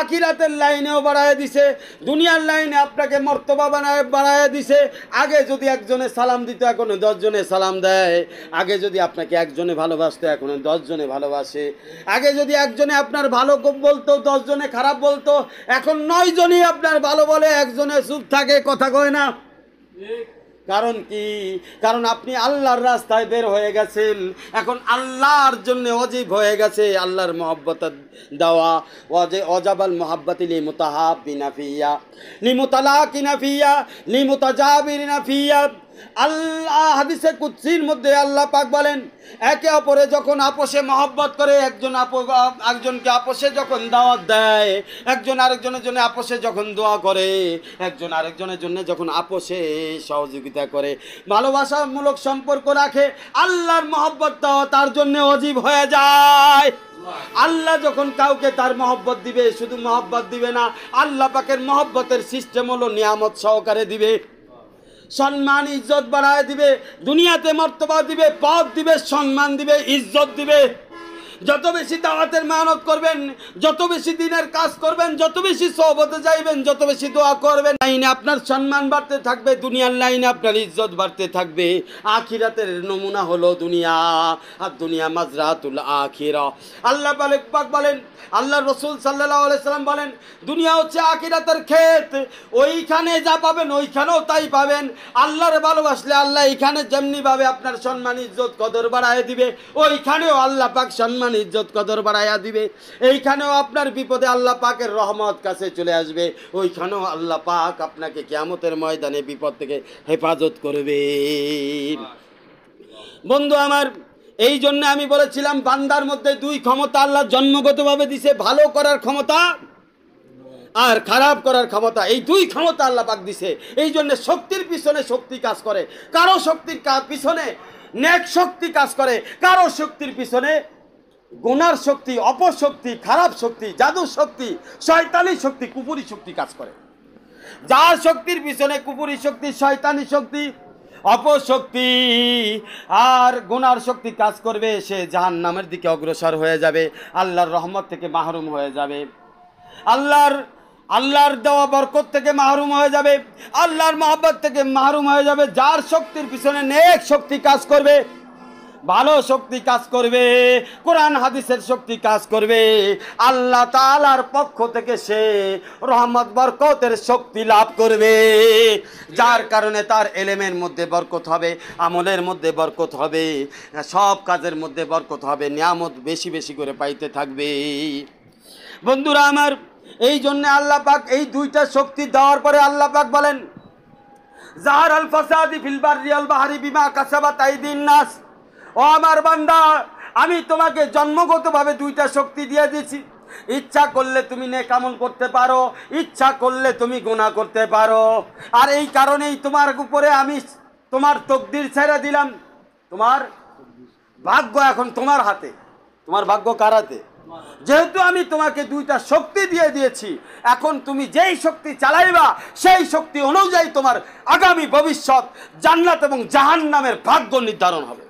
আখিরাতের লাইনেও বাড়াইয়া দিছে দুনিয়ার লাইনে আপনাকে মর্তবা বানায় বাড়াইয়া দিছে আগে যদি একজনে সালাম দিত এখনও দশজনে সালাম দেয় আগে যদি আপনাকে একজনে ভালোবাসতো এখনও দশজনে ভালোবাসে আগে যদি একজনে আপনার ভালো বলতো দশজনে খারাপ বলতো এখন নয়জনই আপনার ভালো বলে একজনে চুপ থাকে কথা কয় না কারণ কি কারণ আপনি আল্লাহর রাস্তায় বের হয়ে গেছেন এখন আল্লাহর জন্য অজীব হয়ে গেছে আল্লাহর মহব্বত দেওয়া অজে অজাবাল মহাব্বতি লিমুতাহাব লিমুতালা লিমুতালাক ইনাফিয়া লিমুতাজাবির ফিয়া আল্লাহ হাদিসে কুৎসির মধ্যে আল্লাহ পাক বলেন একে অপরে যখন আপোষে মহব্বত করে একজন একজনকে আপোষে যখন দাওয়াত দেয় একজন আরেকজনের জন্য আপোষে যখন দোয়া করে একজন আরেকজনের জন্য যখন আপোষে সহযোগিতা করে ভালোবাসামূলক সম্পর্ক রাখে আল্লাহর মহব্বতটাও তার জন্য অজীব হয়ে যায় আল্লাহ যখন কাউকে তার মহব্বত দিবে শুধু মহব্বত দিবে না আল্লাহ পাকের মহব্বতের সিস্টেম হলো নিয়ামত সহকারে দিবে সম্মান ইজ্জত বাড়ায় দিবে দুনিয়াতে মর্তবা দিবে পদ দিবে সম্মান দিবে ইজ্জত দিবে যত বেশি দাওয়াতের মেহনত করবেন যত বেশি দিনের কাজ করবেন যত বেশি সহবতে যাইবেন যত বেশি দোয়া করবেন লাইনে আপনার সম্মান বাড়তে থাকবে দুনিয়ার লাইনে আপনার ইজ্জত বাড়তে থাকবে আখিরাতের নমুনা হলো দুনিয়া আর দুনিয়া মাজরাতুল আখিরা আল্লাহ পাক বলেন আল্লাহ রসুল সাল্লাহ সাল্লাম বলেন দুনিয়া হচ্ছে আখিরাতের ক্ষেত ওইখানে যা পাবেন ওইখানেও তাই পাবেন আল্লাহর ভালোবাসলে আল্লাহ এখানে যেমনিভাবে আপনার সম্মান ইজ্জত কদর বাড়ায় দিবে ওইখানেও আল্লাহ পাক সম্মান সম্মান ইজ্জত কদর বাড়াইয়া দিবে এইখানেও আপনার বিপদে আল্লাহ পাকের রহমত কাছে চলে আসবে ওইখানেও আল্লাহ পাক আপনাকে কেয়ামতের ময়দানে বিপদ থেকে হেফাজত করবে বন্ধু আমার এই জন্য আমি বলেছিলাম বান্দার মধ্যে দুই ক্ষমতা আল্লাহ জন্মগতভাবে দিছে ভালো করার ক্ষমতা আর খারাপ করার ক্ষমতা এই দুই ক্ষমতা আল্লাহ পাক দিছে এই জন্য শক্তির পিছনে শক্তি কাজ করে কারো শক্তির পিছনে নেক শক্তি কাজ করে কারো শক্তির পিছনে গোনার শক্তি অপশক্তি খারাপ শক্তি জাদুর শক্তি শয়তানি শক্তি কুপুরি শক্তি কাজ করে যার শক্তির পিছনে কুপুরি শক্তি শয়তানি শক্তি অপশক্তি আর গুনার শক্তি কাজ করবে সে জাহান নামের দিকে অগ্রসর হয়ে যাবে আল্লাহর রহমত থেকে মাহরুম হয়ে যাবে আল্লাহর আল্লাহর দেওয়া বরকত থেকে মাহরুম হয়ে যাবে আল্লাহর মহাব্বত থেকে মাহরুম হয়ে যাবে যার শক্তির পিছনে নেক শক্তি কাজ করবে ভালো শক্তি কাজ করবে কোরআন হাদিসের শক্তি কাজ করবে আল্লাহ তালার পক্ষ থেকে সে রহমত বরকতের শক্তি লাভ করবে যার কারণে তার এলেমের মধ্যে বরকত হবে আমলের মধ্যে বরকত হবে সব কাজের মধ্যে বরকত হবে নিয়ামত বেশি বেশি করে পাইতে থাকবে বন্ধুরা আমার এই জন্যে আল্লাহ পাক এই দুইটা শক্তি দেওয়ার পরে আল্লাহ পাক বলেন জাহার আল ফসাদি ফিলবার রিয়াল বাহারি বিমা কাসাবা তাইদিন নাস ও আমার বান্দা আমি তোমাকে জন্মগতভাবে দুইটা শক্তি দিয়ে দিয়েছি ইচ্ছা করলে তুমি নে নেকামল করতে পারো ইচ্ছা করলে তুমি গুণা করতে পারো আর এই কারণেই তোমার উপরে আমি তোমার তকদির ছেড়ে দিলাম তোমার ভাগ্য এখন তোমার হাতে তোমার ভাগ্য কারাতে যেহেতু আমি তোমাকে দুইটা শক্তি দিয়ে দিয়েছি এখন তুমি যেই শক্তি চালাইবা সেই শক্তি অনুযায়ী তোমার আগামী ভবিষ্যৎ জান্নাত এবং জাহান নামের ভাগ্য নির্ধারণ হবে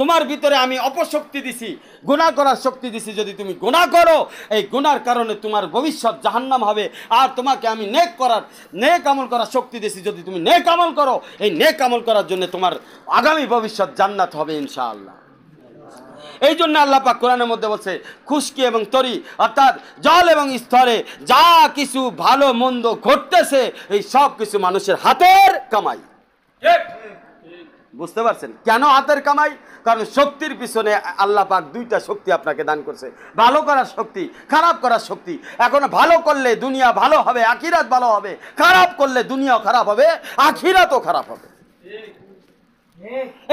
তোমার ভিতরে আমি অপশক্তি দিছি গুণা করার শক্তি দিছি যদি তুমি গুণা করো এই গুণার কারণে তোমার ভবিষ্যৎ জাহান্নাম হবে আর তোমাকে আমি নেক করার নেক আমল করার শক্তি দিছি যদি তুমি নেক আমল করো এই নেক আমল করার জন্য তোমার আগামী ভবিষ্যৎ জান্নাত হবে ইনশাআল্লাহ এই জন্য আল্লাপাক কোরআনের মধ্যে বলছে খুশকি এবং তরি অর্থাৎ জল এবং স্থলে যা কিছু ভালো মন্দ ঘটতেছে এই সব কিছু মানুষের হাতের কামাই বুঝতে পারছেন কেন হাতের কামাই কারণ শক্তির পিছনে আল্লাহ পাক দুইটা শক্তি আপনাকে দান করছে ভালো করার শক্তি খারাপ করার শক্তি এখন ভালো করলে দুনিয়া ভালো হবে আখিরাত ভালো হবে খারাপ করলে দুনিয়াও খারাপ হবে আখিরাতও খারাপ হবে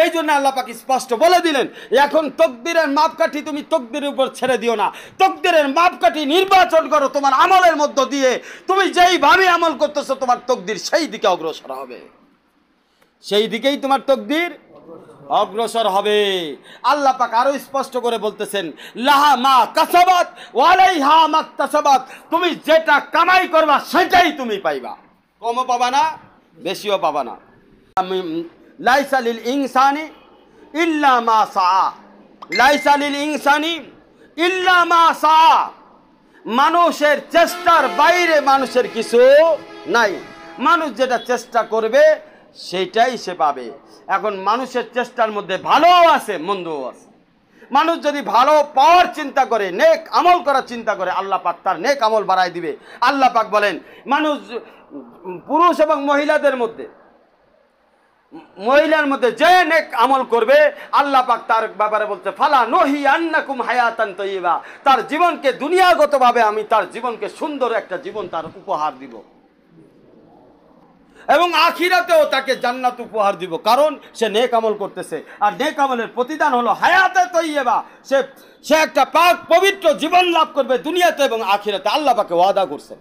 এই জন্য আল্লাপাক স্পষ্ট বলে দিলেন এখন তকদিরের মাপকাঠি তুমি তকদির উপর ছেড়ে দিও না তকদিরের মাপকাঠি নির্বাচন করো তোমার আমলের মধ্য দিয়ে তুমি যেইভাবে আমল করতেছো তোমার তকদির সেই দিকে অগ্রসর হবে সেই দিকেই তোমার তকদির অগ্রসর হবে আল্লাহ পাক আরো স্পষ্ট করে বলতেছেন লাহা মা কাসাবাত ওয়ালাই হা মা কাসাবাত তুমি যেটা কামাই করবা সেটাই তুমি পাইবা কমও পাবা না বেশিও পাবা না লাইসালিল ইনসানি ইল্লা মা সা লাইসালিল ইনসানি ইল্লা মা সা মানুষের চেষ্টার বাইরে মানুষের কিছু নাই মানুষ যেটা চেষ্টা করবে সেটাই সে পাবে এখন মানুষের চেষ্টার মধ্যে ভালোও আছে মন্দও আছে মানুষ যদি ভালো পাওয়ার চিন্তা করে নেক আমল করার চিন্তা করে আল্লাহ পাক তার নেক আমল বাড়ায় দিবে আল্লাহ পাক বলেন মানুষ পুরুষ এবং মহিলাদের মধ্যে মহিলার মধ্যে যে নেক আমল করবে আল্লাহ পাক তার ব্যাপারে বলছে ফালা নহি আন্নাকুম হায়াতান তৈবা তার জীবনকে দুনিয়াগতভাবে আমি তার জীবনকে সুন্দর একটা জীবন তার উপহার দিব এবং আখিরাতেও তাকে জান্নাত উপহার দিব কারণ সে নেক আমল করতেছে আর নেক আমলের প্রতিদান হলো হায়াতে তৈবা সে সে একটা পাক পবিত্র জীবন লাভ করবে দুনিয়াতে এবং আখিরাতে আল্লাহ পাকে ওয়াদা করছেন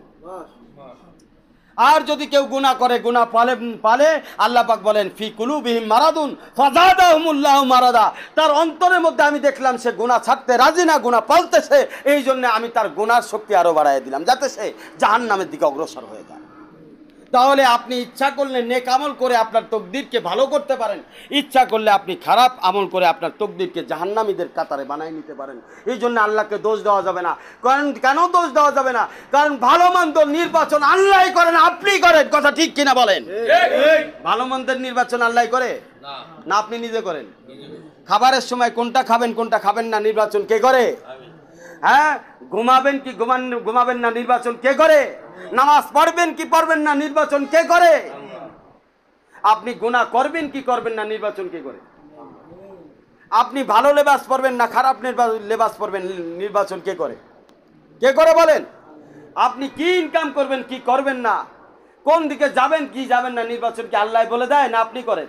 আর যদি কেউ গুণা করে গুণা পালে পালে আল্লাহ পাক বলেন ফি বিহিম মারাদুন ফাজাদাহুমুল্লাহ মারাদা তার অন্তরের মধ্যে আমি দেখলাম সে গুণা ছাড়তে রাজি না গুণা পালতেছে এই জন্য আমি তার গুণার শক্তি আরও বাড়াই দিলাম যাতে সে জাহান নামের দিকে অগ্রসর হয়ে যায় তাহলে আপনি ইচ্ছা করলে নেক আমল করে আপনার তকদিরকে ভালো করতে পারেন ইচ্ছা করলে আপনি খারাপ আমল করে আপনার তকদিরকে জাহান্নামীদের কাতারে বানায় নিতে পারেন এই জন্য আল্লাহকে দোষ দেওয়া যাবে না কারণ কেন দোষ দেওয়া যাবে না কারণ ভালো মন্দ নির্বাচন আল্লাহ করেন আপনি করেন কথা ঠিক কিনা বলেন ভালো মন্দের নির্বাচন আল্লাহ করে না আপনি নিজে করেন খাবারের সময় কোনটা খাবেন কোনটা খাবেন না নির্বাচন কে করে হ্যাঁ ঘুমাবেন কি ঘুমান ঘুমাবেন না নির্বাচন কে করে নামাজ পড়বেন কি পড়বেন না নির্বাচন কে করে আপনি গুণা করবেন কি করবেন না নির্বাচন কে করে আপনি ভালো লেবাস পড়বেন না খারাপ লেবাস পড়বেন নির্বাচন কে করে কে করে বলেন আপনি কি ইনকাম করবেন কি করবেন না কোন দিকে যাবেন কি যাবেন না নির্বাচন কি আল্লাহ বলে দেয় না আপনি করেন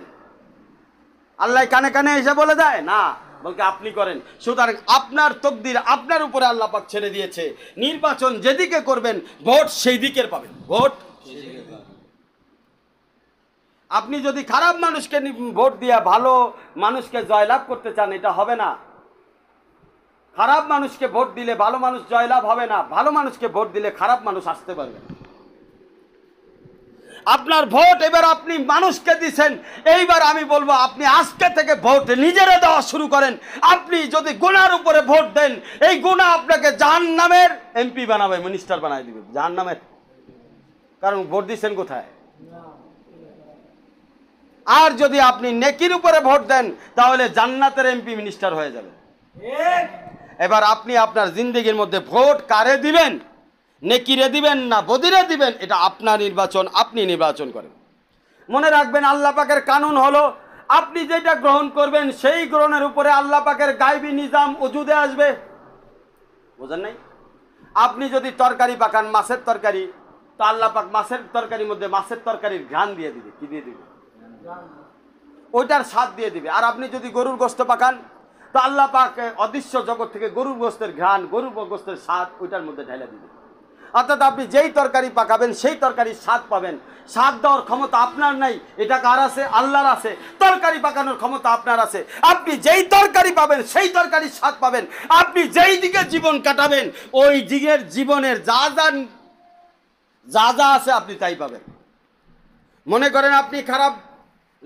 আল্লাহ কানে কানে এসে বলে দেয় না বলকে আপনি করেন সুতরাং আপনার তকদির আপনার উপরে আল্লাপাক ছেড়ে দিয়েছে নির্বাচন যেদিকে করবেন ভোট সেই দিকের পাবেন ভোট আপনি যদি খারাপ মানুষকে ভোট দিয়ে ভালো মানুষকে জয়লাভ করতে চান এটা হবে না খারাপ মানুষকে ভোট দিলে ভালো মানুষ জয়লাভ হবে না ভালো মানুষকে ভোট দিলে খারাপ মানুষ আসতে পারবে না আপনার ভোট এবার আপনি মানুষকে দিচ্ছেন এইবার আমি বলবো আপনি আজকে থেকে ভোট নিজেরে দেওয়া শুরু করেন আপনি যদি গোনার উপরে ভোট দেন এই গুণা আপনাকে জাহান নামের এমপি বানাবে মিনিস্টার বানাই দিবে জাহান নামের কারণ ভোট দিচ্ছেন কোথায় আর যদি আপনি নেকির উপরে ভোট দেন তাহলে জান্নাতের এমপি মিনিস্টার হয়ে যাবে এবার আপনি আপনার জিন্দিগির মধ্যে ভোট কারে দিবেন নেকিরে দিবেন না বদিরে দিবেন এটা আপনার নির্বাচন আপনি নির্বাচন করেন মনে রাখবেন আল্লাহ পাকের কানুন হলো আপনি যেটা গ্রহণ করবেন সেই গ্রহণের উপরে আল্লাহ পাকের গাইবি নিজাম অজুদে আসবে বোঝেন নাই আপনি যদি তরকারি পাকান মাছের তরকারি তো আল্লাহ পাক মাছের তরকারির মধ্যে মাছের তরকারির ঘ্রাণ দিয়ে দিবে কি দিয়ে দিবে ওইটার স্বাদ দিয়ে দিবে আর আপনি যদি গরুর গোস্ত পাকান তো আল্লাহ পাক অদৃশ্য জগৎ থেকে গরুর গোস্তের ঘ্রাণ গরুর গোস্তের স্বাদ ওইটার মধ্যে ঢেলে দিবে অর্থাৎ আপনি যেই তরকারি পাকাবেন সেই তরকারির স্বাদ পাবেন স্বাদ দেওয়ার ক্ষমতা আপনার নাই এটা কার আছে আল্লাহর আছে তরকারি পাকানোর ক্ষমতা আপনার আছে আপনি যেই তরকারি পাবেন সেই তরকারির স্বাদ পাবেন আপনি যেই দিকে জীবন কাটাবেন ওই দিকের জীবনের যা যা যা যা আছে আপনি তাই পাবেন মনে করেন আপনি খারাপ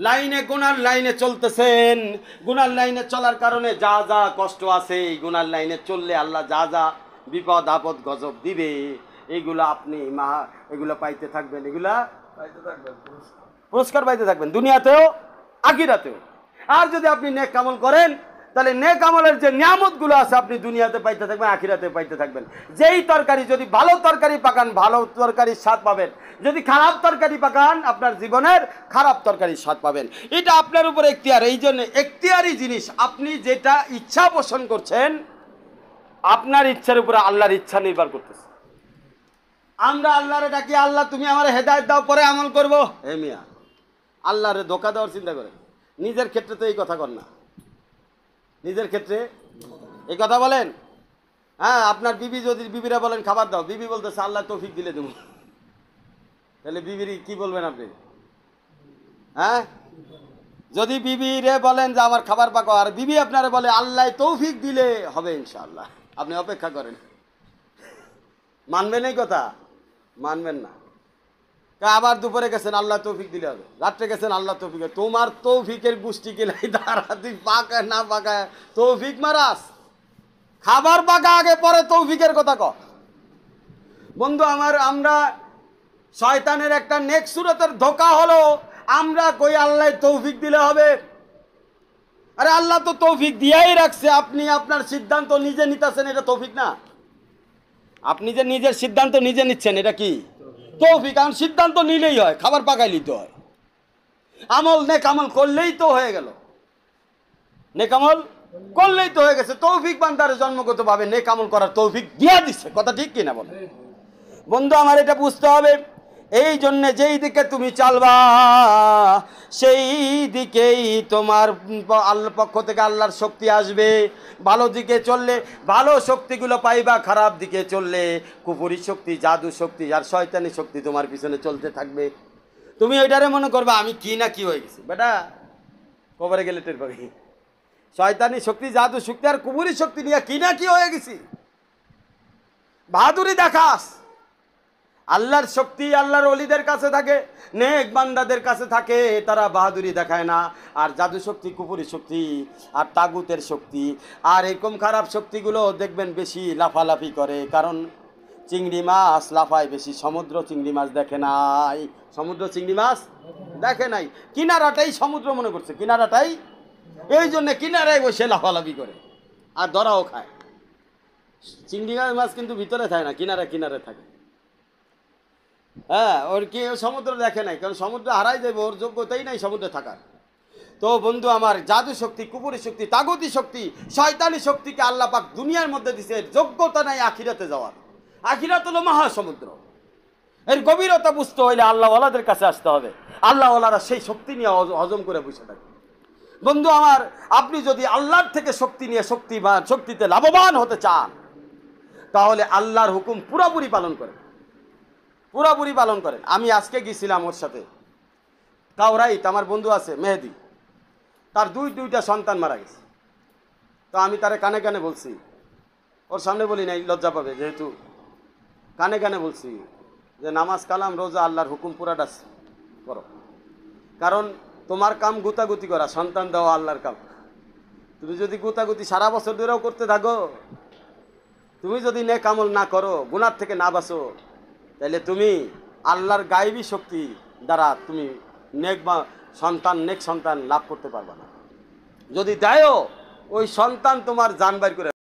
লাইনে গুনার লাইনে চলতেছেন গুনার লাইনে চলার কারণে যা যা কষ্ট আছে এই গুনার লাইনে চললে আল্লাহ যা যা বিপদ আপদ গজব দিবে এইগুলো আপনি মা এগুলো পাইতে থাকবেন এগুলা পুরস্কার পাইতে থাকবেন দুনিয়াতেও আখিরাতেও আর যদি আপনি নেক কামল করেন তাহলে নেক আমলের যে গুলো আছে আপনি দুনিয়াতে পাইতে থাকবেন আখিরাতে পাইতে থাকবেন যেই তরকারি যদি ভালো তরকারি পাকান ভালো তরকারির স্বাদ পাবেন যদি খারাপ তরকারি পাকান আপনার জীবনের খারাপ তরকারির স্বাদ পাবেন এটা আপনার উপর এখতিয়ার এই জন্য এখতিয়ারি জিনিস আপনি যেটা ইচ্ছা পোষণ করছেন আপনার ইচ্ছার উপরে আল্লাহর ইচ্ছা নির্ভর করতেছে আমরা আল্লাহরে ডাকি আল্লাহ তুমি আমার হেদায়ত দাও পরে আমল করবো হে মিয়া আল্লাহরে ধোকা দেওয়ার চিন্তা করে নিজের ক্ষেত্রে তো এই কথা কর না নিজের ক্ষেত্রে এই কথা বলেন হ্যাঁ আপনার বিবি যদি বিবিরা বলেন খাবার দাও বিবি বলতেছে আল্লাহ তৌফিক দিলে তুমি তাহলে বিবির কি বলবেন আপনি হ্যাঁ যদি বিবি রে বলেন যে আমার খাবার পাকো আর বিবি আপনারে বলে আল্লাহ তৌফিক দিলে হবে ইনশাআল্লাহ আপনি অপেক্ষা করেন মানবেন এই কথা মানবেন না আবার দুপুরে গেছেন আল্লাহ তৌফিক দিলে হবে রাত্রে গেছেন আল্লাহ তৌফিকে তোমার তৌফিকের গোষ্ঠী কি নাই তারা তুই পাকা না পাকা তৌফিক মারাস খাবার পাকা আগে পরে তৌফিকের কথা ক বন্ধু আমার আমরা শয়তানের একটা নেক সুরতের ধোকা হলো আমরা কই আল্লাহ তৌফিক দিলে হবে আরে আল্লাহ তো তৌফিক দিয়াই রাখছে আপনি আপনার সিদ্ধান্ত নিজে নিতেছেন এটা তৌফিক না আপনি যে নিজের সিদ্ধান্ত নিজে নিচ্ছেন এটা কি তৌফিক কারণ সিদ্ধান্ত নিলেই হয় খাবার পাকাই নিতে হয় আমল নে আমল করলেই তো হয়ে গেল নে কামল করলেই তো হয়ে গেছে তৌফিক বান্দার জন্মগতভাবে নে কামল করার তৌফিক দিয়া দিচ্ছে কথা ঠিক কিনা বলে বন্ধু আমার এটা বুঝতে হবে এই জন্যে যেই দিকে তুমি চালবা সেই দিকেই তোমার আল্লাহ পক্ষ থেকে আল্লাহর শক্তি আসবে ভালো দিকে চললে ভালো শক্তিগুলো পাইবা খারাপ দিকে চললে কুপুরি শক্তি জাদু শক্তি আর শয়তানি শক্তি তোমার পিছনে চলতে থাকবে তুমি ওইটারে মনে করবে আমি কি না কি হয়ে গেছি বেটা কবরে গেলে টের পাবি শয়তানি শক্তি জাদু শক্তি আর কুপুরি শক্তি নিয়ে কি না কি হয়ে গেছি বাহাদুরি দেখাস আল্লাহর শক্তি আল্লাহর অলিদের কাছে থাকে নেক বান্দাদের কাছে থাকে তারা বাহাদুরি দেখায় না আর জাদু শক্তি কুপুরি শক্তি আর তাগুতের শক্তি আর এরকম খারাপ শক্তিগুলো দেখবেন বেশি লাফালাফি করে কারণ চিংড়ি মাছ লাফায় বেশি সমুদ্র চিংড়ি মাছ দেখে নাই সমুদ্র চিংড়ি মাছ দেখে নাই কিনারাটাই সমুদ্র মনে করছে কিনারাটাই এই জন্যে কিনারায় বসে লাফালাফি করে আর ধরাও খায় চিংড়ি মাছ কিন্তু ভিতরে থাকে না কিনারা কিনারে থাকে হ্যাঁ ওর কি সমুদ্র দেখে নাই কারণ সমুদ্র হারাই যাবে ওর যোগ্যতাই নাই সমুদ্রে থাকার তো বন্ধু আমার জাদু শক্তি কুপুরী শক্তি তাগতি শক্তি শয়তানি শক্তিকে আল্লাহ পাক দুনিয়ার মধ্যে দিছে যোগ্যতা নাই আখিরাতে যাওয়ার আখিরাত হলো মহাসমুদ্র এর গভীরতা বুঝতে হইলে আল্লাহওয়ালাদের কাছে আসতে হবে আল্লাহওয়ালারা সেই শক্তি নিয়ে হজম করে বসে থাকে বন্ধু আমার আপনি যদি আল্লাহর থেকে শক্তি নিয়ে শক্তি বা শক্তিতে লাভবান হতে চান তাহলে আল্লাহর হুকুম পুরোপুরি পালন করেন পুরাপুরি পালন করেন আমি আজকে গিয়েছিলাম ওর সাথে কাউরাইত আমার বন্ধু আছে মেহেদি তার দুই দুইটা সন্তান মারা গেছে তো আমি তারে কানে কানে বলছি ওর সামনে বলি নাই লজ্জা পাবে যেহেতু কানে কানে বলছি যে নামাজ কালাম রোজা আল্লাহর হুকুম পুরাটা করো কারণ তোমার কাম গুতাগুতি করা সন্তান দেওয়া আল্লাহর কাম তুমি যদি গুতাগুতি সারা বছর ধরেও করতে থাকো তুমি যদি নে কামল না করো গুনার থেকে না বাঁচো তাহলে তুমি আল্লাহর গায়েবী শক্তি দ্বারা তুমি নেক বা সন্তান নেক সন্তান লাভ করতে পারবা না যদি দেয়ও ওই সন্তান তোমার জানবার করে